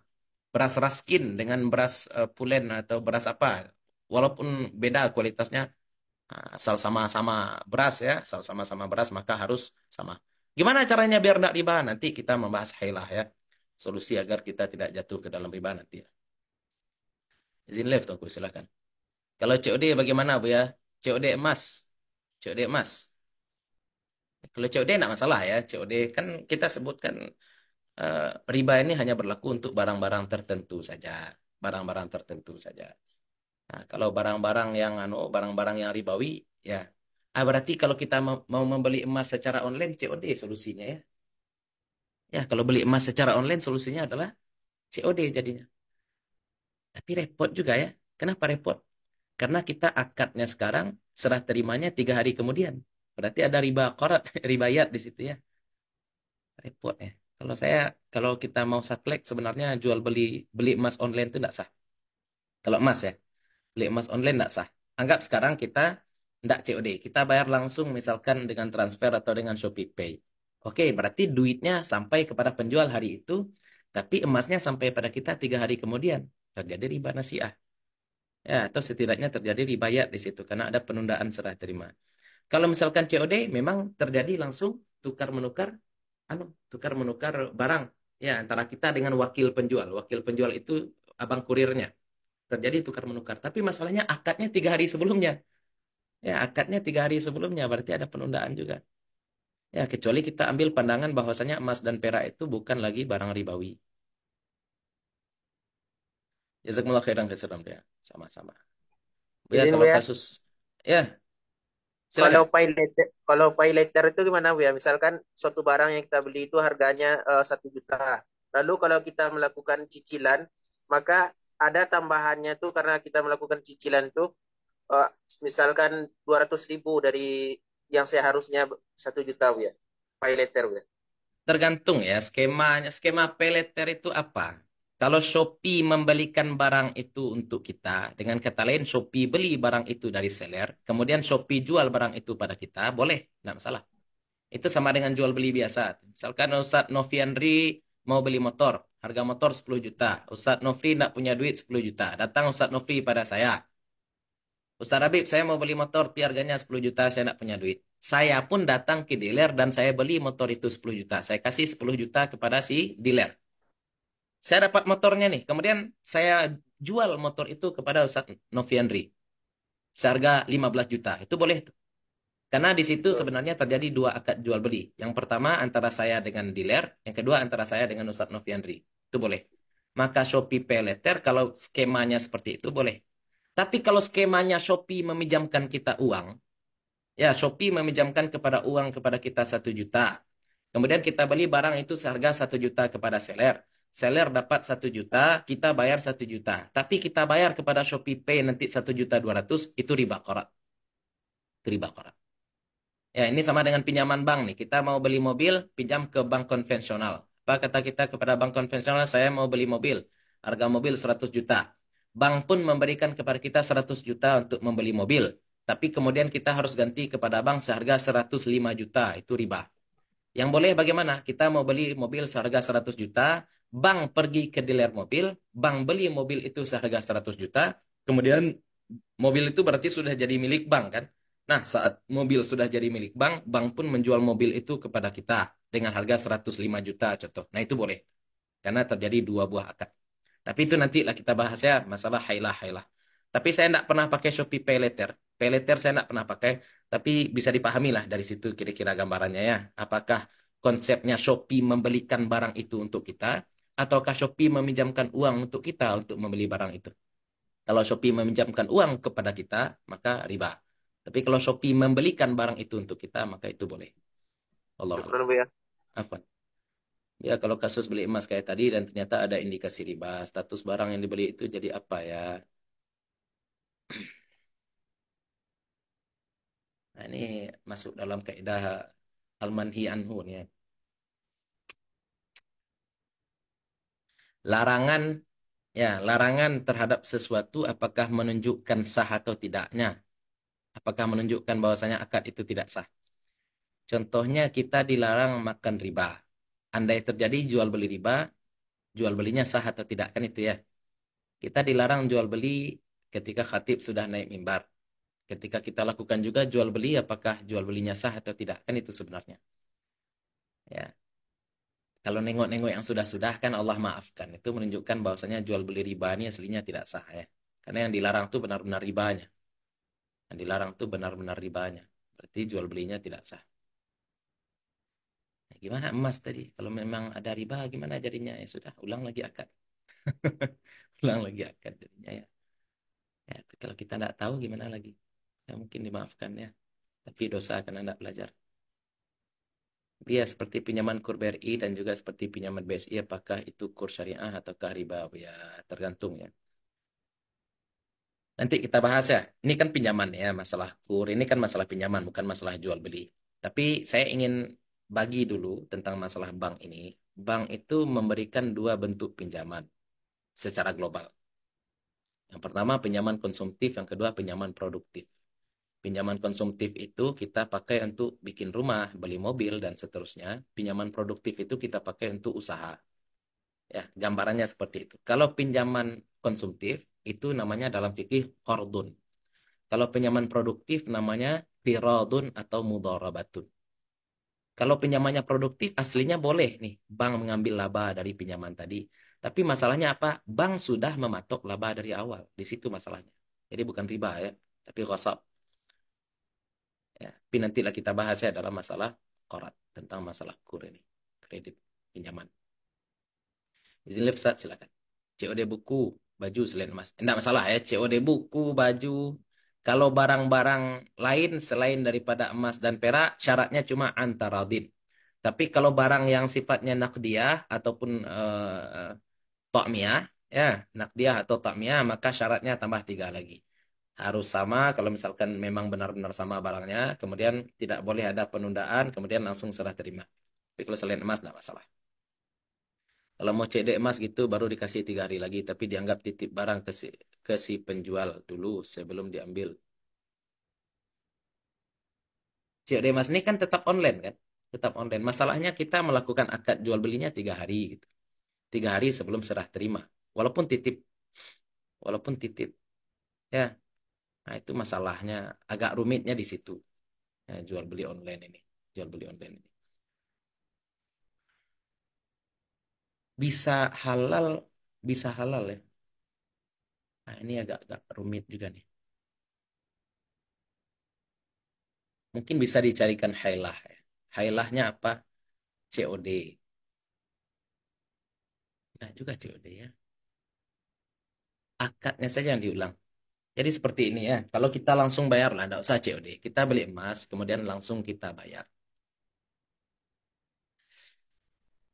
beras raskin dengan beras uh, pulen atau beras apa walaupun beda kualitasnya ah, asal sama-sama beras ya asal sama-sama beras maka harus sama gimana caranya biar tidak riba nanti kita membahas hailah ya solusi agar kita tidak jatuh ke dalam riba nanti ya. izin lift aku silakan kalau COD bagaimana bu ya COD emas COD emas kalau COD tidak masalah ya COD kan kita sebutkan Eh, riba ini hanya berlaku untuk barang-barang tertentu saja, barang-barang tertentu saja. Nah, kalau barang-barang yang anu barang-barang yang ribawi ya ah berarti kalau kita mau membeli emas secara online COD solusinya ya. Ya, kalau beli emas secara online solusinya adalah COD jadinya. Tapi repot juga ya. Kenapa repot? Karena kita akadnya sekarang serah terimanya tiga hari kemudian. Berarti ada riba korat, ribayat di situ ya. Repot ya. Kalau saya, kalau kita mau saklek sebenarnya jual beli beli emas online itu tidak sah. Kalau emas ya, beli emas online tidak sah. Anggap sekarang kita tidak COD, kita bayar langsung misalkan dengan transfer atau dengan Shopee Pay. Oke, berarti duitnya sampai kepada penjual hari itu, tapi emasnya sampai pada kita tiga hari kemudian. Terjadi riba nasiah. Ya, atau setidaknya terjadi ribayat di situ karena ada penundaan serah terima. Kalau misalkan COD memang terjadi langsung tukar menukar anu tukar menukar barang ya antara kita dengan wakil penjual wakil penjual itu abang kurirnya terjadi tukar menukar tapi masalahnya akadnya tiga hari sebelumnya ya akadnya tiga hari sebelumnya berarti ada penundaan juga ya kecuali kita ambil pandangan bahwasanya emas dan perak itu bukan lagi barang ribawi Jazakumullah khairan khairan dia sama-sama. Ya, kalau kasus ya Silakan. Kalau pay letter, kalau pay letter itu gimana Bu ya? Misalkan suatu barang yang kita beli itu harganya eh, satu uh, juta. Lalu kalau kita melakukan cicilan, maka ada tambahannya tuh karena kita melakukan cicilan tuh eh, uh, misalkan ratus ribu dari yang seharusnya satu juta Bu ya. Pay letter Bu ya. Tergantung ya skemanya. Skema pay letter itu apa? Kalau Shopee membelikan barang itu untuk kita, dengan kata lain Shopee beli barang itu dari seller, kemudian Shopee jual barang itu pada kita, boleh, tidak masalah. Itu sama dengan jual beli biasa. Misalkan Ustaz Novianri mau beli motor, harga motor 10 juta. Ustaz Novri tidak punya duit 10 juta. Datang Ustaz Novri pada saya. Ustaz Habib, saya mau beli motor, tapi harganya 10 juta, saya tidak punya duit. Saya pun datang ke dealer dan saya beli motor itu 10 juta. Saya kasih 10 juta kepada si dealer saya dapat motornya nih. Kemudian saya jual motor itu kepada Ustadz Noviandri. Seharga 15 juta. Itu boleh. Karena di situ sebenarnya terjadi dua akad jual beli. Yang pertama antara saya dengan dealer. Yang kedua antara saya dengan Ustadz Noviandri. Itu boleh. Maka Shopee Pay Letter kalau skemanya seperti itu boleh. Tapi kalau skemanya Shopee meminjamkan kita uang. Ya Shopee meminjamkan kepada uang kepada kita satu juta. Kemudian kita beli barang itu seharga satu juta kepada seller seller dapat satu juta, kita bayar satu juta. Tapi kita bayar kepada Shopee Pay nanti satu juta dua ratus itu riba korat. Itu riba korat. Ya, ini sama dengan pinjaman bank nih. Kita mau beli mobil, pinjam ke bank konvensional. Apa kata kita kepada bank konvensional, saya mau beli mobil. Harga mobil 100 juta. Bank pun memberikan kepada kita 100 juta untuk membeli mobil. Tapi kemudian kita harus ganti kepada bank seharga 105 juta. Itu riba. Yang boleh bagaimana? Kita mau beli mobil seharga 100 juta, bank pergi ke dealer mobil, bank beli mobil itu seharga 100 juta, kemudian mobil itu berarti sudah jadi milik bank kan? Nah, saat mobil sudah jadi milik bank, bank pun menjual mobil itu kepada kita dengan harga 105 juta contoh. Nah, itu boleh. Karena terjadi dua buah akad. Tapi itu nanti lah kita bahas ya masalah hailah-hailah. Tapi saya tidak pernah pakai Shopee Pay Later. saya tidak pernah pakai, tapi bisa dipahami lah dari situ kira-kira gambarannya ya. Apakah konsepnya Shopee membelikan barang itu untuk kita ataukah Shopee meminjamkan uang untuk kita untuk membeli barang itu? Kalau Shopee meminjamkan uang kepada kita, maka riba. Tapi kalau Shopee membelikan barang itu untuk kita, maka itu boleh. Allah. Ya. Afan. Ya kalau kasus beli emas kayak tadi dan ternyata ada indikasi riba, status barang yang dibeli itu jadi apa ya? Nah, ini masuk dalam kaidah al-manhi anhu ya. larangan ya larangan terhadap sesuatu apakah menunjukkan sah atau tidaknya apakah menunjukkan bahwasanya akad itu tidak sah contohnya kita dilarang makan riba andai terjadi jual beli riba jual belinya sah atau tidak kan itu ya kita dilarang jual beli ketika khatib sudah naik mimbar ketika kita lakukan juga jual beli apakah jual belinya sah atau tidak kan itu sebenarnya ya kalau nengok-nengok yang sudah-sudah kan Allah maafkan. Itu menunjukkan bahwasanya jual beli riba ini aslinya tidak sah ya. Karena yang dilarang itu benar-benar ribanya. Yang dilarang itu benar-benar ribanya. Berarti jual belinya tidak sah. Nah, gimana emas tadi? Kalau memang ada riba gimana jadinya? Ya sudah, ulang lagi akad. ulang lagi akad jadinya ya. Ya, tapi kalau kita tidak tahu gimana lagi? Ya mungkin dimaafkan ya. Tapi dosa akan tidak belajar. Iya, seperti pinjaman kur BRI dan juga seperti pinjaman BSI, apakah itu kur syariah ataukah riba? Ya, tergantung ya. Nanti kita bahas ya. Ini kan pinjaman ya, masalah kur. Ini kan masalah pinjaman, bukan masalah jual beli. Tapi saya ingin bagi dulu tentang masalah bank ini. Bank itu memberikan dua bentuk pinjaman secara global. Yang pertama pinjaman konsumtif, yang kedua pinjaman produktif. Pinjaman konsumtif itu kita pakai untuk bikin rumah, beli mobil, dan seterusnya. Pinjaman produktif itu kita pakai untuk usaha. Ya, gambarannya seperti itu. Kalau pinjaman konsumtif itu namanya dalam fikih kordun. Kalau pinjaman produktif namanya tiradun atau mudorobatun. Kalau pinjamannya produktif aslinya boleh nih bank mengambil laba dari pinjaman tadi. Tapi masalahnya apa? Bank sudah mematok laba dari awal. Di situ masalahnya. Jadi bukan riba ya, tapi gosok Ya, tapi nantilah kita bahas ya dalam masalah korat tentang masalah kur ini kredit pinjaman. Izin lab silakan. COD buku, baju selain emas. tidak masalah ya, COD buku, baju. Kalau barang-barang lain selain daripada emas dan perak, syaratnya cuma antara din. Tapi kalau barang yang sifatnya nakdiah ataupun uh, ya, nakdiah atau takmiyah, maka syaratnya tambah tiga lagi harus sama kalau misalkan memang benar-benar sama barangnya kemudian tidak boleh ada penundaan kemudian langsung serah terima tapi kalau selain emas tidak masalah kalau mau CD emas gitu baru dikasih tiga hari lagi tapi dianggap titip barang ke si, ke si penjual dulu sebelum diambil CD emas ini kan tetap online kan tetap online masalahnya kita melakukan akad jual belinya tiga hari gitu tiga hari sebelum serah terima walaupun titip walaupun titip ya Nah, itu masalahnya agak rumitnya di situ. Ya, jual beli online ini, jual beli online ini. Bisa halal, bisa halal ya. Nah, ini agak-agak rumit juga nih. Mungkin bisa dicarikan hailah ya. Hailahnya apa? COD. Nah, juga COD ya. Akadnya saja yang diulang. Jadi seperti ini ya, kalau kita langsung bayar lah, tidak usah COD. Kita beli emas, kemudian langsung kita bayar.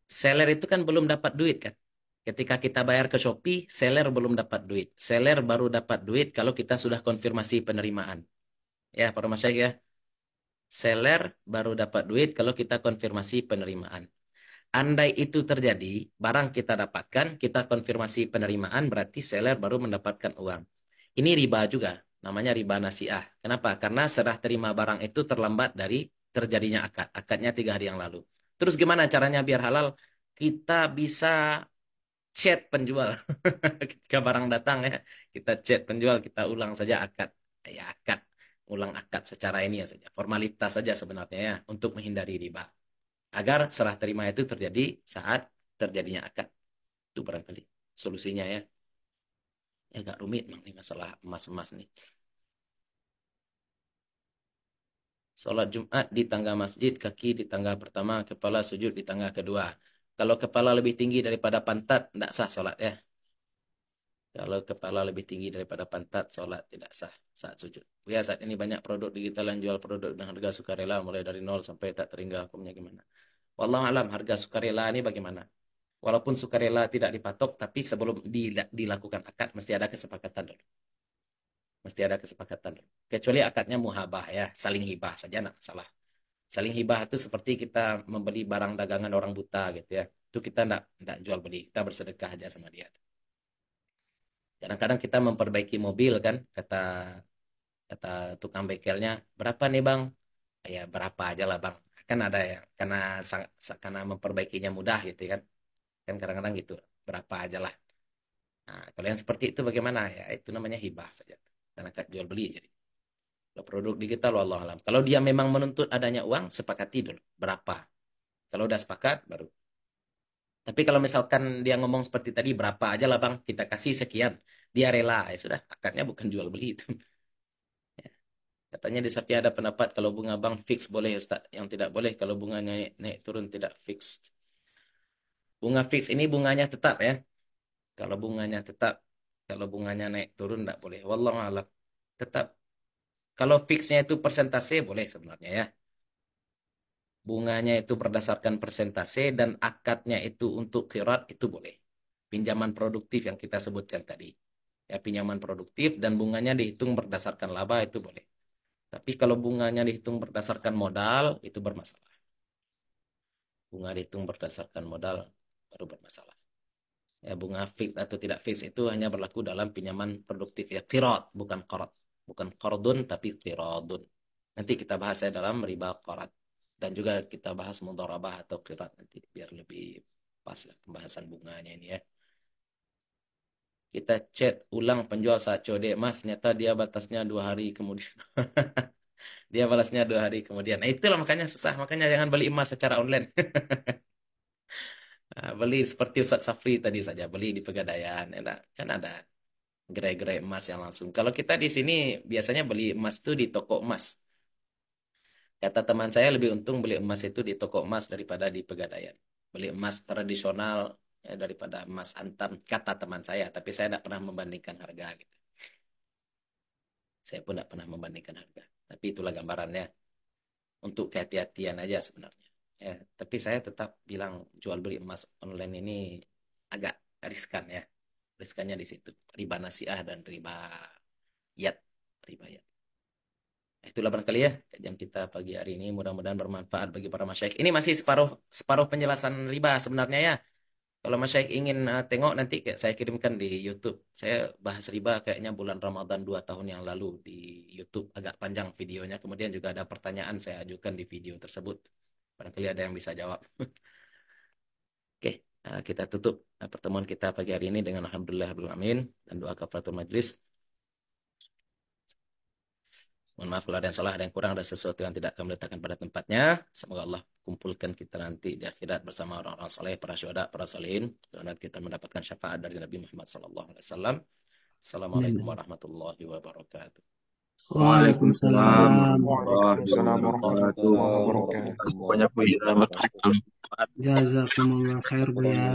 Seller itu kan belum dapat duit kan. Ketika kita bayar ke Shopee, seller belum dapat duit. Seller baru dapat duit kalau kita sudah konfirmasi penerimaan. Ya, para masyarakat ya. Seller baru dapat duit kalau kita konfirmasi penerimaan. Andai itu terjadi, barang kita dapatkan, kita konfirmasi penerimaan, berarti seller baru mendapatkan uang. Ini riba juga, namanya riba nasiah. Kenapa? Karena serah terima barang itu terlambat dari terjadinya akad. Akadnya tiga hari yang lalu. Terus gimana caranya biar halal? Kita bisa chat penjual. Ketika barang datang ya, kita chat penjual, kita ulang saja akad. Ya akad, ulang akad secara ini ya saja. Formalitas saja sebenarnya ya, untuk menghindari riba. Agar serah terima itu terjadi saat terjadinya akad. Itu barangkali solusinya ya ya agak rumit nih masalah emas-emas nih. Sholat Jumat di tangga masjid, kaki di tangga pertama, kepala sujud di tangga kedua. Kalau kepala lebih tinggi daripada pantat, tidak sah sholat ya. Kalau kepala lebih tinggi daripada pantat, sholat tidak sah saat sujud. Ya saat ini banyak produk digital yang jual produk dengan harga sukarela mulai dari nol sampai tak terhingga hukumnya gimana. Wallahualam, harga sukarela ini bagaimana? walaupun sukarela tidak dipatok tapi sebelum dilakukan akad mesti ada kesepakatan dulu mesti ada kesepakatan dulu kecuali akadnya muhabah ya saling hibah saja nak salah saling hibah itu seperti kita membeli barang dagangan orang buta gitu ya itu kita tidak tidak jual beli kita bersedekah aja sama dia kadang-kadang kita memperbaiki mobil kan kata kata tukang bengkelnya berapa nih bang ya berapa aja lah bang kan ada ya karena karena memperbaikinya mudah gitu ya kan kan kadang-kadang gitu berapa aja lah nah kalau yang seperti itu bagaimana ya itu namanya hibah saja karena jual beli jadi kalau produk digital Allah alam kalau dia memang menuntut adanya uang sepakati dulu berapa kalau udah sepakat baru tapi kalau misalkan dia ngomong seperti tadi berapa aja lah bang kita kasih sekian dia rela ya sudah akarnya bukan jual beli itu ya. Katanya di Sapi ada pendapat kalau bunga bank fix boleh Ustaz. Yang tidak boleh kalau bunganya naik, naik turun tidak fixed bunga fix ini bunganya tetap ya. Kalau bunganya tetap, kalau bunganya naik turun tidak boleh. wallah alam. Tetap. Kalau fixnya itu persentase boleh sebenarnya ya. Bunganya itu berdasarkan persentase dan akadnya itu untuk kirat itu boleh. Pinjaman produktif yang kita sebutkan tadi. Ya pinjaman produktif dan bunganya dihitung berdasarkan laba itu boleh. Tapi kalau bunganya dihitung berdasarkan modal itu bermasalah. Bunga dihitung berdasarkan modal baru bermasalah. Ya, bunga fix atau tidak fix itu hanya berlaku dalam pinjaman produktif ya tirot bukan korot bukan kordun tapi tirodun. Nanti kita bahas ya dalam riba korat dan juga kita bahas mudharabah atau kirat nanti biar lebih pas lah ya pembahasan bunganya ini ya. Kita chat ulang penjual saat COD Mas ternyata dia batasnya dua hari kemudian. dia balasnya dua hari kemudian. Nah, itulah makanya susah makanya jangan beli emas secara online. Ah, beli seperti Ustaz Safri tadi saja, beli di pegadaian, enak. Kan ada gerai-gerai emas yang langsung. Kalau kita di sini biasanya beli emas itu di toko emas. Kata teman saya lebih untung beli emas itu di toko emas daripada di pegadaian. Beli emas tradisional ya, daripada emas antam kata teman saya, tapi saya tidak pernah membandingkan harga gitu. Saya pun tidak pernah membandingkan harga. Tapi itulah gambarannya. Untuk kehati-hatian aja sebenarnya ya tapi saya tetap bilang jual beli emas online ini agak riskan ya riskannya di situ riba nasiah dan riba yat riba yat nah, itulah barangkali ya jam kita pagi hari ini mudah-mudahan bermanfaat bagi para masyayikh ini masih separuh separuh penjelasan riba sebenarnya ya kalau masyayikh ingin uh, tengok nanti kayak saya kirimkan di YouTube saya bahas riba kayaknya bulan Ramadan 2 tahun yang lalu di YouTube agak panjang videonya kemudian juga ada pertanyaan saya ajukan di video tersebut Barangkali ada yang bisa jawab. Oke, eh, kita tutup eh, pertemuan kita pagi hari ini dengan Alhamdulillah amin dan doa kafaratul majlis. Mohon maaf kalau ada yang salah, ada yang kurang, ada sesuatu yang tidak kami letakkan pada tempatnya. Semoga Allah kumpulkan kita nanti di akhirat bersama orang-orang soleh, para syuhada, para salihin. Dan kita mendapatkan syafaat dari Nabi Muhammad SAW. Assalamualaikum iya. warahmatullahi wabarakatuh. Waalaikumsalam. Waalaikumsalam warahmatullahi wabarakatuh. Banyak Jazakumullah khair bu ya.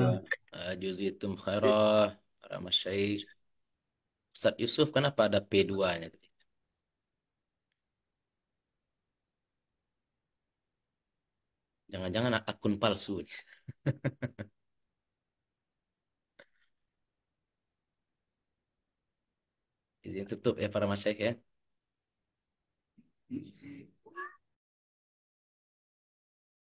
Ajuzitum khairah. Ramah Syekh. Ustaz Yusuf kenapa ada P2-nya Jangan-jangan akun palsu. Izin tutup ya para masyarakat ya. Mm-hmm.